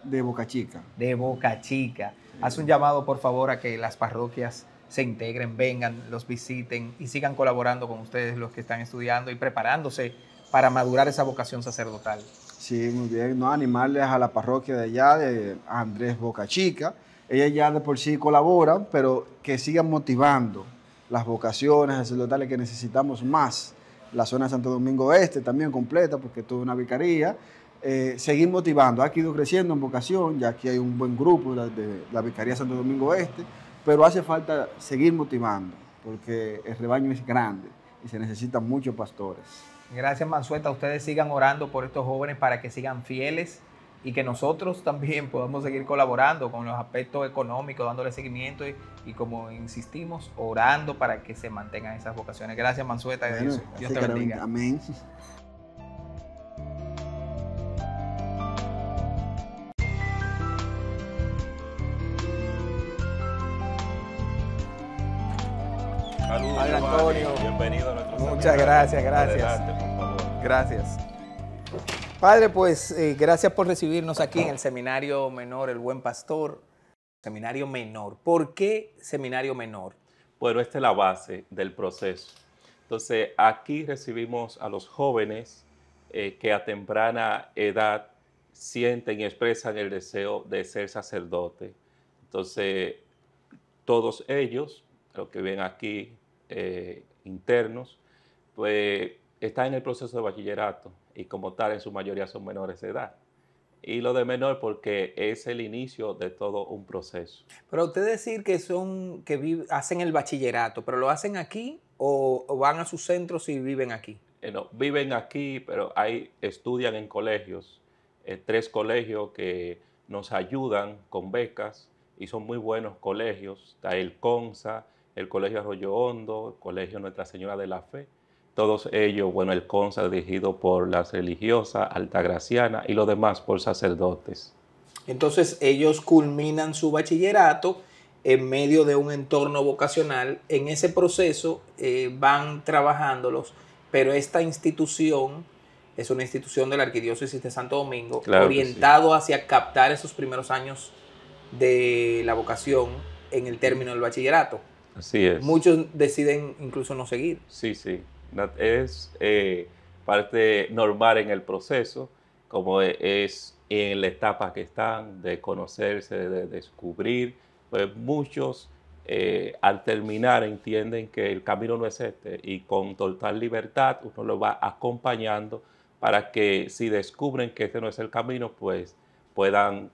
De Boca Chica. De Boca Chica. Haz un llamado, por favor, a que las parroquias se integren, vengan, los visiten y sigan colaborando con ustedes, los que están estudiando y preparándose para madurar esa vocación sacerdotal. Sí, muy bien. No, animarles a la parroquia de allá, de Andrés Boca Chica. Ella ya de por sí colabora, pero que sigan motivando las vocaciones sacerdotales que necesitamos más la zona de Santo Domingo Este también completa, porque es toda una vicaría. Eh, seguir motivando. Ha ido creciendo en vocación, ya que hay un buen grupo de, de la Vicaría Santo Domingo Este, pero hace falta seguir motivando, porque el rebaño es grande y se necesitan muchos pastores. Gracias, Mansueta. Ustedes sigan orando por estos jóvenes para que sigan fieles y que nosotros también podamos seguir colaborando con los aspectos económicos, dándole seguimiento y, como insistimos, orando para que se mantengan esas vocaciones. Gracias, Mansueta. Dios, te bendiga. Amén. Saludos, Antonio. Bienvenido a nuestro Muchas gracias, gracias. Gracias. Padre, pues eh, gracias por recibirnos aquí en el Seminario Menor, el Buen Pastor. Seminario Menor. ¿Por qué Seminario Menor? Bueno, esta es la base del proceso. Entonces, aquí recibimos a los jóvenes eh, que a temprana edad sienten y expresan el deseo de ser sacerdote. Entonces, todos ellos, los que ven aquí eh, internos, pues están en el proceso de bachillerato y como tal en su mayoría son menores de edad. Y lo de menor porque es el inicio de todo un proceso. Pero usted decir que son que hacen el bachillerato, pero lo hacen aquí o, van a sus centros y viven aquí. Eh, no, viven aquí, pero ahí estudian en colegios, eh, tres colegios que nos ayudan con becas y son muy buenos colegios. Está el CONSA, el Colegio Arroyo Hondo, el Colegio Nuestra Señora de la Fe todos ellos, bueno, el CONSA dirigido por las religiosas, Altagraciana y los demás por sacerdotes. Entonces ellos culminan su bachillerato en medio de un entorno vocacional. En ese proceso eh, van trabajándolos, pero esta institución es una institución de la Arquidiócesis de Santo Domingo, orientado hacia captar esos primeros años de la vocación en el término del bachillerato. Así es. Muchos deciden incluso no seguir. Sí, sí es eh, parte normal en el proceso, como e, es en la etapa que están, de conocerse, de descubrir. Pues muchos eh, al terminar entienden que el camino no es este y con total libertad uno lo va acompañando para que si descubren que este no es el camino, pues puedan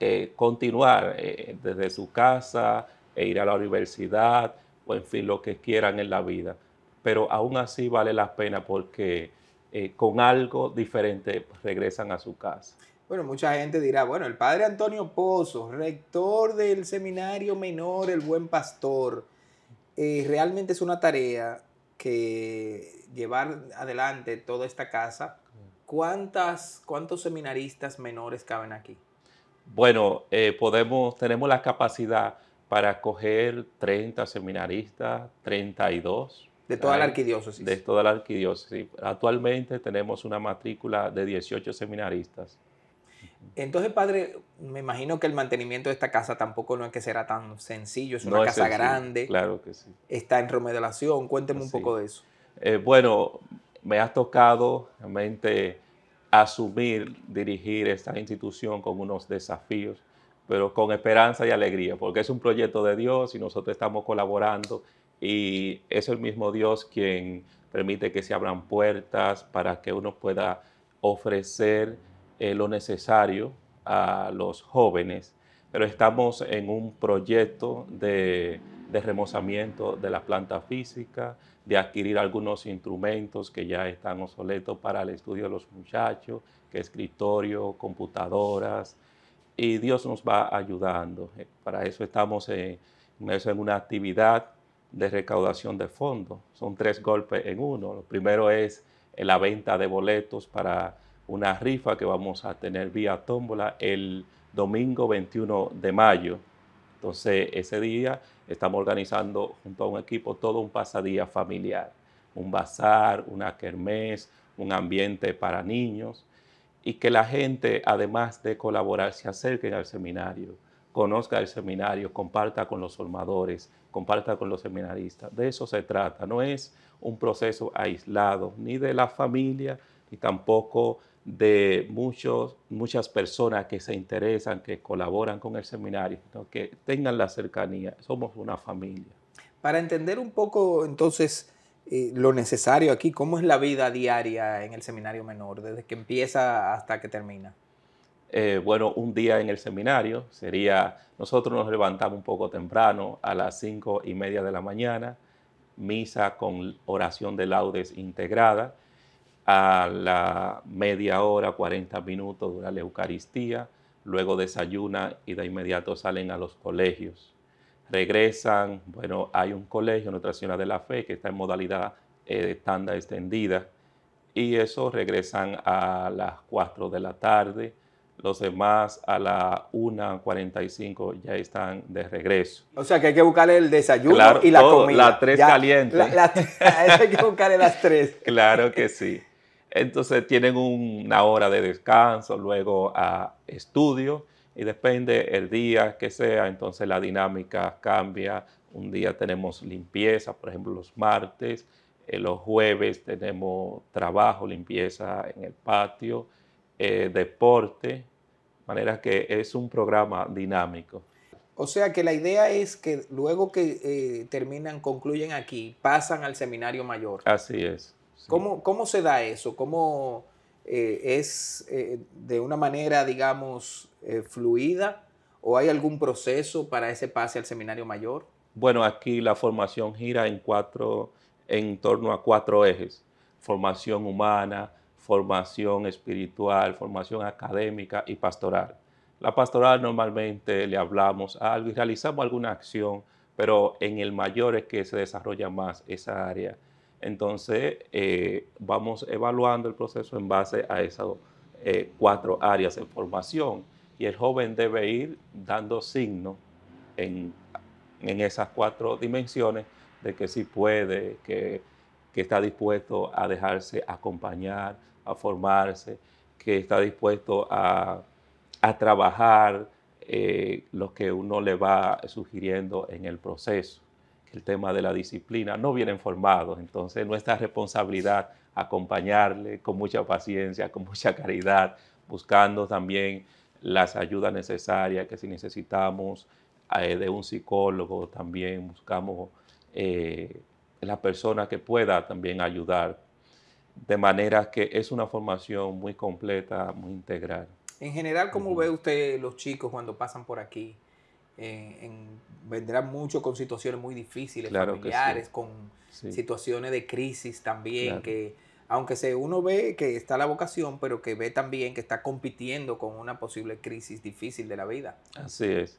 eh, continuar desde su casa e ir a la universidad o en fin lo que quieran en la vida pero aún así vale la pena porque eh, con algo diferente regresan a su casa. Bueno, mucha gente dirá, bueno, el padre Antonio Pozo, rector del seminario menor, el buen pastor, eh, realmente es una tarea que llevar adelante toda esta casa. ¿Cuántas, ¿Cuántos seminaristas menores caben aquí? Bueno, eh, podemos, tenemos la capacidad para acoger 30 seminaristas, 32 de toda la arquidiócesis. De toda la arquidiócesis. Actualmente tenemos una matrícula de 18 seminaristas. Entonces, padre, me imagino que el mantenimiento de esta casa tampoco no es que será tan sencillo. Es una casa grande. Claro que sí. Está en remodelación. Cuénteme un poco de eso. Eh, bueno, me ha tocado realmente asumir, dirigir esta institución con unos desafíos, pero con esperanza y alegría, porque es un proyecto de Dios y nosotros estamos colaborando y es el mismo Dios quien permite que se abran puertas para que uno pueda ofrecer eh, lo necesario a los jóvenes. Pero estamos en un proyecto de, remozamiento de la planta física, de adquirir algunos instrumentos que ya están obsoletos para el estudio de los muchachos, que escritorio, computadoras, y Dios nos va ayudando. Eh, para eso estamos en, en una actividad de recaudación de fondos. Son tres golpes en uno. Lo primero es eh, la venta de boletos para una rifa que vamos a tener vía tómbola el domingo 21 de mayo. Entonces, ese día estamos organizando junto a un equipo todo un pasadía familiar, un bazar, una kermés, un ambiente para niños y que la gente, además de colaborar, se acerquen al seminario conozca el seminario, comparta con los formadores, comparta con los seminaristas. De eso se trata, no es un proceso aislado ni de la familia, ni tampoco de muchos, muchas personas que se interesan, que colaboran con el seminario, que tengan la cercanía. Somos una familia. Para entender un poco entonces eh, lo necesario aquí, ¿cómo es la vida diaria en el seminario menor, desde que empieza hasta que termina? Eh, bueno, un día en el seminario sería, nosotros nos levantamos un poco temprano, a las cinco y media de la mañana, misa con oración de laudes integrada, a la media hora, cuarenta minutos dura la Eucaristía, luego desayuna y de inmediato salen a los colegios. Regresan, bueno, hay un colegio, Nuestra Señora de la Fe, que está en modalidad estándar eh, extendida, y eso regresan a las cuatro de la tarde, los demás a la 1.45 ya están de regreso. O sea que hay que buscar el desayuno y la comida. Las tres calientes. hay que buscarle las tres. claro que sí. Entonces tienen una hora de descanso, luego a estudio y depende el día que sea, entonces la dinámica cambia. Un día tenemos limpieza, por ejemplo los martes, eh, los jueves tenemos trabajo, limpieza en el patio, eh, deporte, manera que es un programa dinámico. O sea que la idea es que luego que eh, terminan, concluyen aquí, pasan al seminario mayor. Así es. ¿Cómo, se da eso? ¿Cómo eh, es de una manera, digamos, fluida? ¿O hay algún proceso para ese pase al seminario mayor? Bueno, aquí la formación gira en cuatro, en torno a cuatro ejes. Formación humana, formación espiritual, formación académica y pastoral. La pastoral normalmente le hablamos algo y realizamos alguna acción, pero en el mayor es que se desarrolla más esa área. Entonces eh, vamos evaluando el proceso en base a esas eh, cuatro áreas de formación y el joven debe ir dando signos en, esas cuatro dimensiones de que sí puede, que está dispuesto a dejarse acompañar, a formarse, que está dispuesto a, trabajar eh, lo que uno le va sugiriendo en el proceso. El tema de la disciplina, no vienen formados, entonces nuestra responsabilidad acompañarle con mucha paciencia, con mucha caridad, buscando también las ayudas necesarias que si necesitamos eh, de un psicólogo, también buscamos eh, la persona que pueda también ayudar de manera que es una formación muy completa, muy integral. En general, ¿cómo ve usted los chicos cuando pasan por aquí? Eh, vendrán mucho con situaciones muy difíciles, familiares, con situaciones de crisis también, que aunque se, uno ve que está la vocación, pero que ve también que está compitiendo con una posible crisis difícil de la vida. Así es.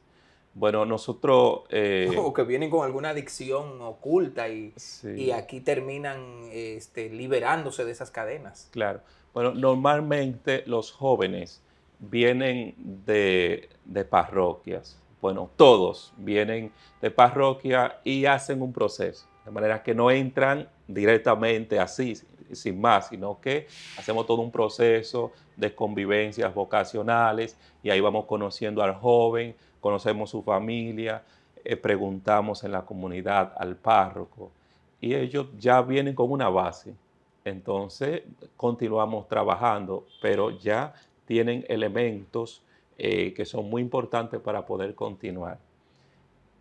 Bueno, nosotros... Eh, o que vienen con alguna adicción oculta y, aquí terminan este, liberándose de esas cadenas. Claro. Bueno, normalmente los jóvenes vienen de, parroquias. Bueno, todos vienen de parroquia y hacen un proceso. De manera que no entran directamente así, sin más, sino que hacemos todo un proceso de convivencias vocacionales y ahí vamos conociendo al joven, conocemos su familia, eh, preguntamos en la comunidad al párroco y ellos ya vienen con una base. Entonces continuamos trabajando, pero ya tienen elementos eh, que son muy importantes para poder continuar.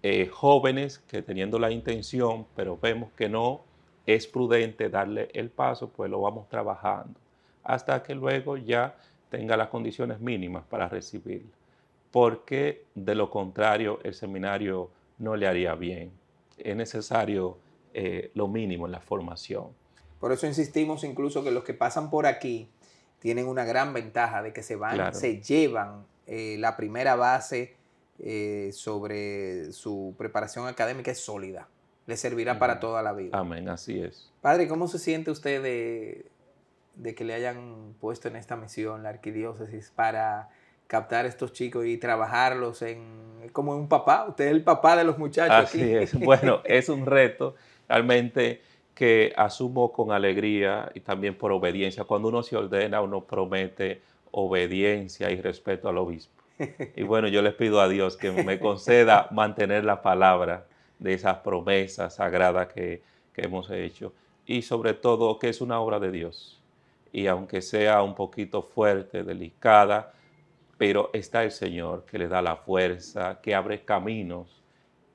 Eh, jóvenes que teniendo la intención, pero vemos que no es prudente darle el paso, pues lo vamos trabajando hasta que luego ya tenga las condiciones mínimas para recibirlo porque de lo contrario el seminario no le haría bien. Es necesario eh, lo mínimo en la formación. Por eso insistimos incluso que los que pasan por aquí tienen una gran ventaja de que se van, se llevan eh, la primera base eh, sobre su preparación académica es sólida. Le servirá para toda la vida. Amén, así es. Padre, ¿cómo se siente usted de que le hayan puesto en esta misión la arquidiócesis para captar a estos chicos y trabajarlos en como un papá, usted es el papá de los muchachos. Así es, bueno, es un reto realmente que asumo con alegría y también por obediencia. Cuando uno se ordena, uno promete obediencia y respeto al obispo. Y bueno, yo les pido a Dios que me conceda mantener la palabra de esas promesas sagradas que, que hemos hecho y sobre todo que es una obra de Dios. Y aunque sea un poquito fuerte, delicada, pero está el Señor que le da la fuerza, que abre caminos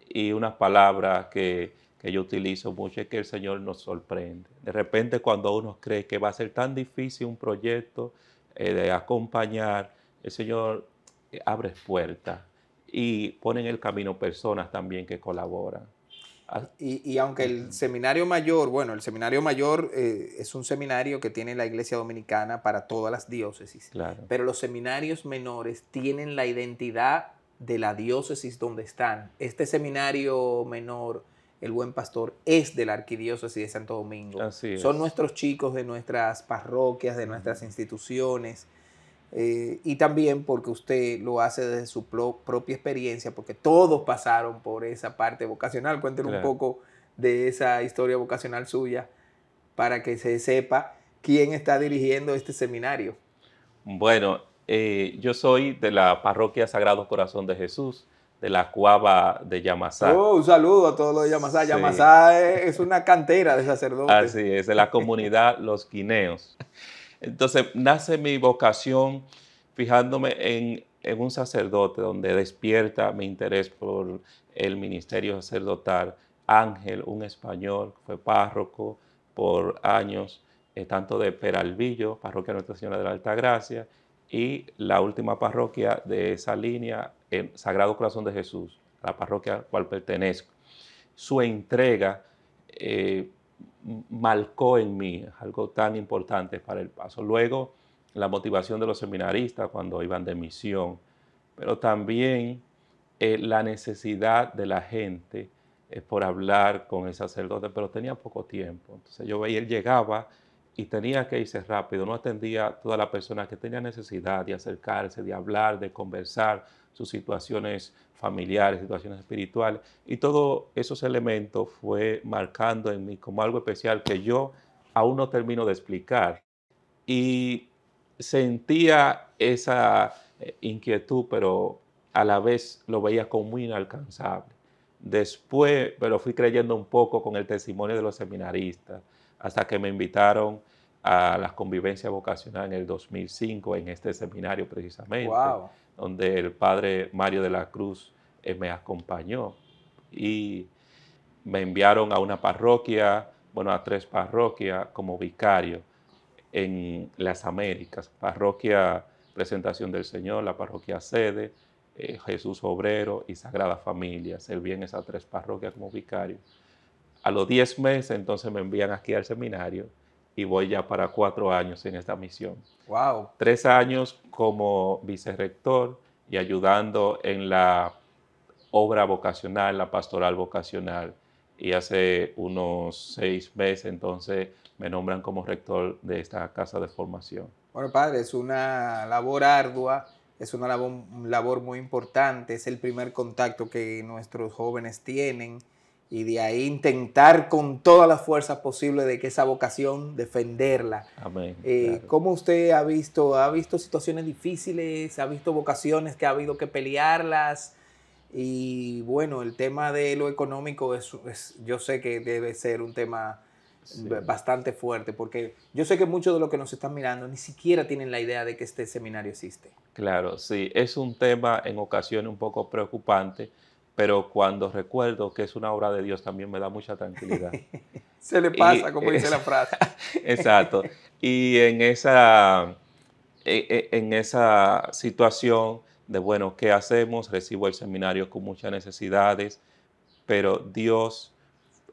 y una palabra que, yo utilizo mucho es que el Señor nos sorprende. De repente cuando uno cree que va a ser tan difícil un proyecto eh, de acompañar, el Señor eh, abre puertas y pone en el camino personas también que colaboran. Y, aunque el seminario mayor, bueno, el seminario mayor eh, es un seminario que tiene la iglesia dominicana para todas las diócesis, pero los seminarios menores tienen la identidad de la diócesis donde están. Este seminario menor, el buen pastor, es de la arquidiócesis de Santo Domingo. Son nuestros chicos de nuestras parroquias, de nuestras instituciones. Eh, y también porque usted lo hace desde su propia experiencia, porque todos pasaron por esa parte vocacional. Cuéntenos un poco de esa historia vocacional suya para que se sepa quién está dirigiendo este seminario. Bueno, eh, yo soy de la parroquia Sagrado Corazón de Jesús, de la cuava de Yamasá. Oh, un saludo a todos los de Yamasá. Yamasá es, una cantera de sacerdotes. Así es, de la comunidad Los Quineos. Entonces nace mi vocación fijándome en, un sacerdote, donde despierta mi interés por el ministerio sacerdotal. Ángel, un español, fue párroco por años, eh, tanto de Peralvillo, parroquia Nuestra Señora de la Alta Gracia, y la última parroquia de esa línea, el Sagrado Corazón de Jesús, la parroquia a la cual pertenezco. Su entrega eh, marcó en mí, algo tan importante para el paso. Luego, la motivación de los seminaristas cuando iban de misión, pero también eh, la necesidad de la gente eh, por hablar con el sacerdote, pero tenía poco tiempo. Entonces yo veía, él llegaba y tenía que irse rápido, no atendía a todas las personas que tenía necesidad de acercarse, de hablar, de conversar, sus situaciones familiares, situaciones espirituales, y todos esos elementos fue marcando en mí como algo especial que yo aún no termino de explicar. Y sentía esa eh, inquietud, pero a la vez lo veía como muy inalcanzable. Después, pero fui creyendo un poco con el testimonio de los seminaristas, hasta que me invitaron a las convivencias vocacional en el 2005, en este seminario precisamente donde el padre Mario de la Cruz eh, me acompañó y me enviaron a una parroquia, bueno, a tres parroquias como vicario en las Américas, parroquia Presentación del Señor, la parroquia sede, eh, Jesús Obrero y Sagrada Familia. Serví en esas tres parroquias como vicario. A los diez meses entonces me envían aquí al seminario y voy ya para cuatro años en esta misión. ¡Wow! Tres años como vicerrector y ayudando en la obra vocacional, la pastoral vocacional. Y hace unos seis meses entonces me nombran como rector de esta casa de formación. Bueno, padre, es una labor ardua, es una labor, labor muy importante, es el primer contacto que nuestros jóvenes tienen y de ahí intentar con todas las fuerzas posibles de que esa vocación defenderla. Amén. Eh, ¿Cómo usted ha visto? ¿Ha visto situaciones difíciles? ¿Ha visto vocaciones que ha habido que pelearlas? Y bueno, el tema de lo económico es, yo sé que debe ser un tema bastante fuerte, porque yo sé que muchos de los que nos están mirando ni siquiera tienen la idea de que este seminario existe. Claro, sí, es un tema en ocasiones un poco preocupante pero cuando recuerdo que es una obra de Dios también me da mucha tranquilidad. Se le pasa, como dice la frase. Exacto. Y en esa, e, e, en esa situación de, bueno, ¿qué hacemos? Recibo el seminario con muchas necesidades, pero Dios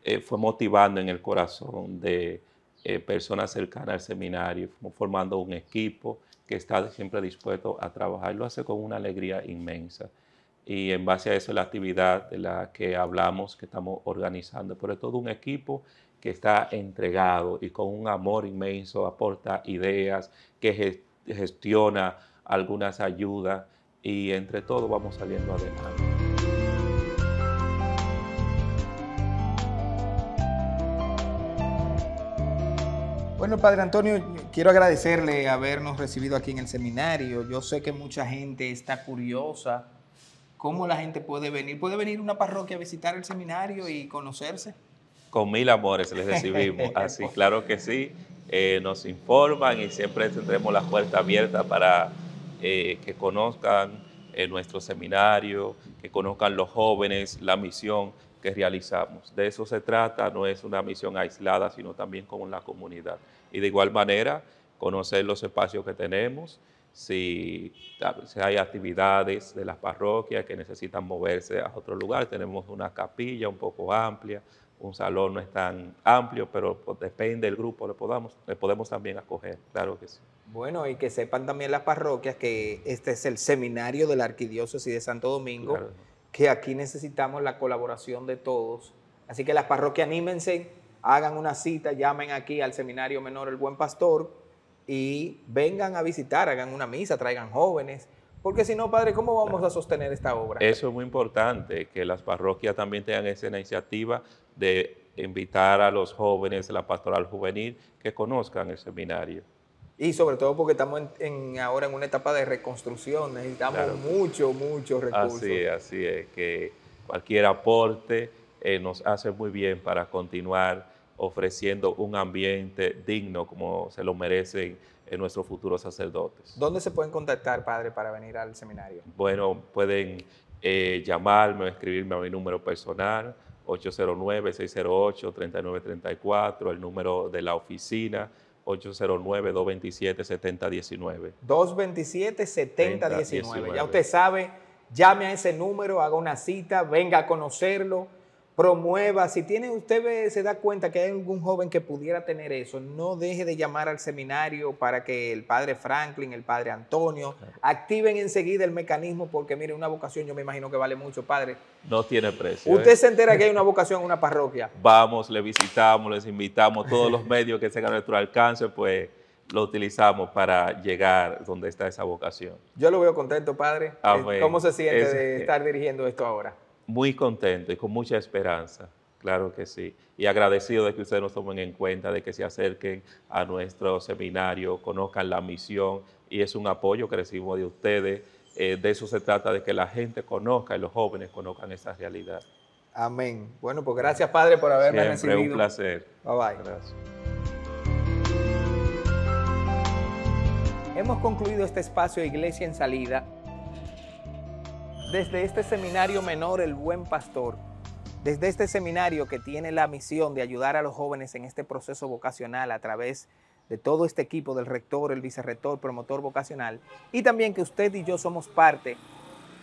eh, fue motivando en el corazón de eh, personas cercanas al seminario, formando un equipo que está siempre dispuesto a trabajar. Lo hace con una alegría inmensa y en base a eso la actividad de la que hablamos, que estamos organizando, pero es todo un equipo que está entregado y con un amor inmenso aporta ideas, que gestiona algunas ayudas y entre todo vamos saliendo adelante. Bueno, Padre Antonio, quiero agradecerle habernos recibido aquí en el seminario. Yo sé que mucha gente está curiosa ¿Cómo la gente puede venir? ¿Puede venir una parroquia a visitar el seminario y conocerse? Con mil amores les recibimos, así claro que sí. Eh, nos informan y siempre tendremos la puerta abierta para eh, que conozcan eh, nuestro seminario, que conozcan los jóvenes, la misión que realizamos. De eso se trata, no es una misión aislada, sino también con la comunidad. Y de igual manera, conocer los espacios que tenemos, Ah, si, hay actividades de las parroquias que necesitan moverse a otro lugar. Tenemos una capilla un poco amplia, un salón no es tan amplio, pero pues, depende del grupo, le, podamos, le podemos también acoger, claro que sí. Bueno, y que sepan también las parroquias que este es el seminario de la Arquidiócesis de Santo Domingo, que aquí necesitamos la colaboración de todos. Así que las parroquias anímense, hagan una cita, llamen aquí al Seminario Menor El Buen Pastor, y vengan a visitar, hagan una misa, traigan jóvenes. Porque si no, padre, ¿cómo vamos a sostener esta obra? Eso es muy importante, que las parroquias también tengan esa iniciativa de invitar a los jóvenes, la pastoral juvenil, que conozcan el seminario. Y sobre todo porque estamos en, ahora en una etapa de reconstrucción, necesitamos mucho mucho, muchos recursos. Así, así es, que cualquier aporte eh, nos hace muy bien para continuar ofreciendo un ambiente digno como se lo merecen eh, nuestros futuros sacerdotes. ¿Dónde se pueden contactar, padre, para venir al seminario? Bueno, pueden eh, llamarme o escribirme a mi número personal, 809-608-3934, el número de la oficina, 809-227-7019. 227-7019. Ya usted sabe, llame a ese número, haga una cita, venga a conocerlo promueva. Si tiene, usted se da cuenta que hay algún joven que pudiera tener eso, no deje de llamar al seminario para que el padre Franklin, el padre Antonio, activen enseguida el mecanismo, porque mire, una vocación yo me imagino que vale mucho, padre. No tiene precio. ¿eh? Usted se entera que hay una vocación en una parroquia. Vamos, le visitamos, les invitamos, todos los medios que estén a nuestro alcance, pues lo utilizamos para llegar donde está esa vocación. Yo lo veo contento, padre. ¿Cómo se siente de estar dirigiendo esto ahora? muy contento y con mucha esperanza, claro que sí. Y agradecido de que ustedes nos tomen en cuenta, de que se acerquen a nuestro seminario, conozcan la misión y es un apoyo que recibimos de ustedes. Eh, de eso se trata, de que la gente conozca y los jóvenes conozcan esa realidad. Amén. Bueno, pues gracias Padre por haberme Siempre recibido. Un placer. Bye bye. Gracias. Hemos concluido este espacio Iglesia en Salida desde este seminario menor El Buen Pastor, desde este seminario que tiene la misión de ayudar a los jóvenes en este proceso vocacional a través de todo este equipo del rector, el vicerrector, promotor vocacional, y también que usted y yo somos parte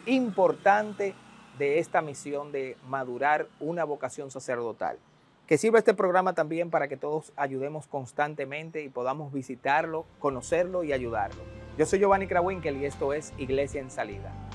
importante de esta misión de madurar una vocación sacerdotal. Que sirva este programa también para que todos ayudemos constantemente y podamos visitarlo, conocerlo y ayudarlo. Yo soy Giovanni Krawinkel y esto es Iglesia en Salida.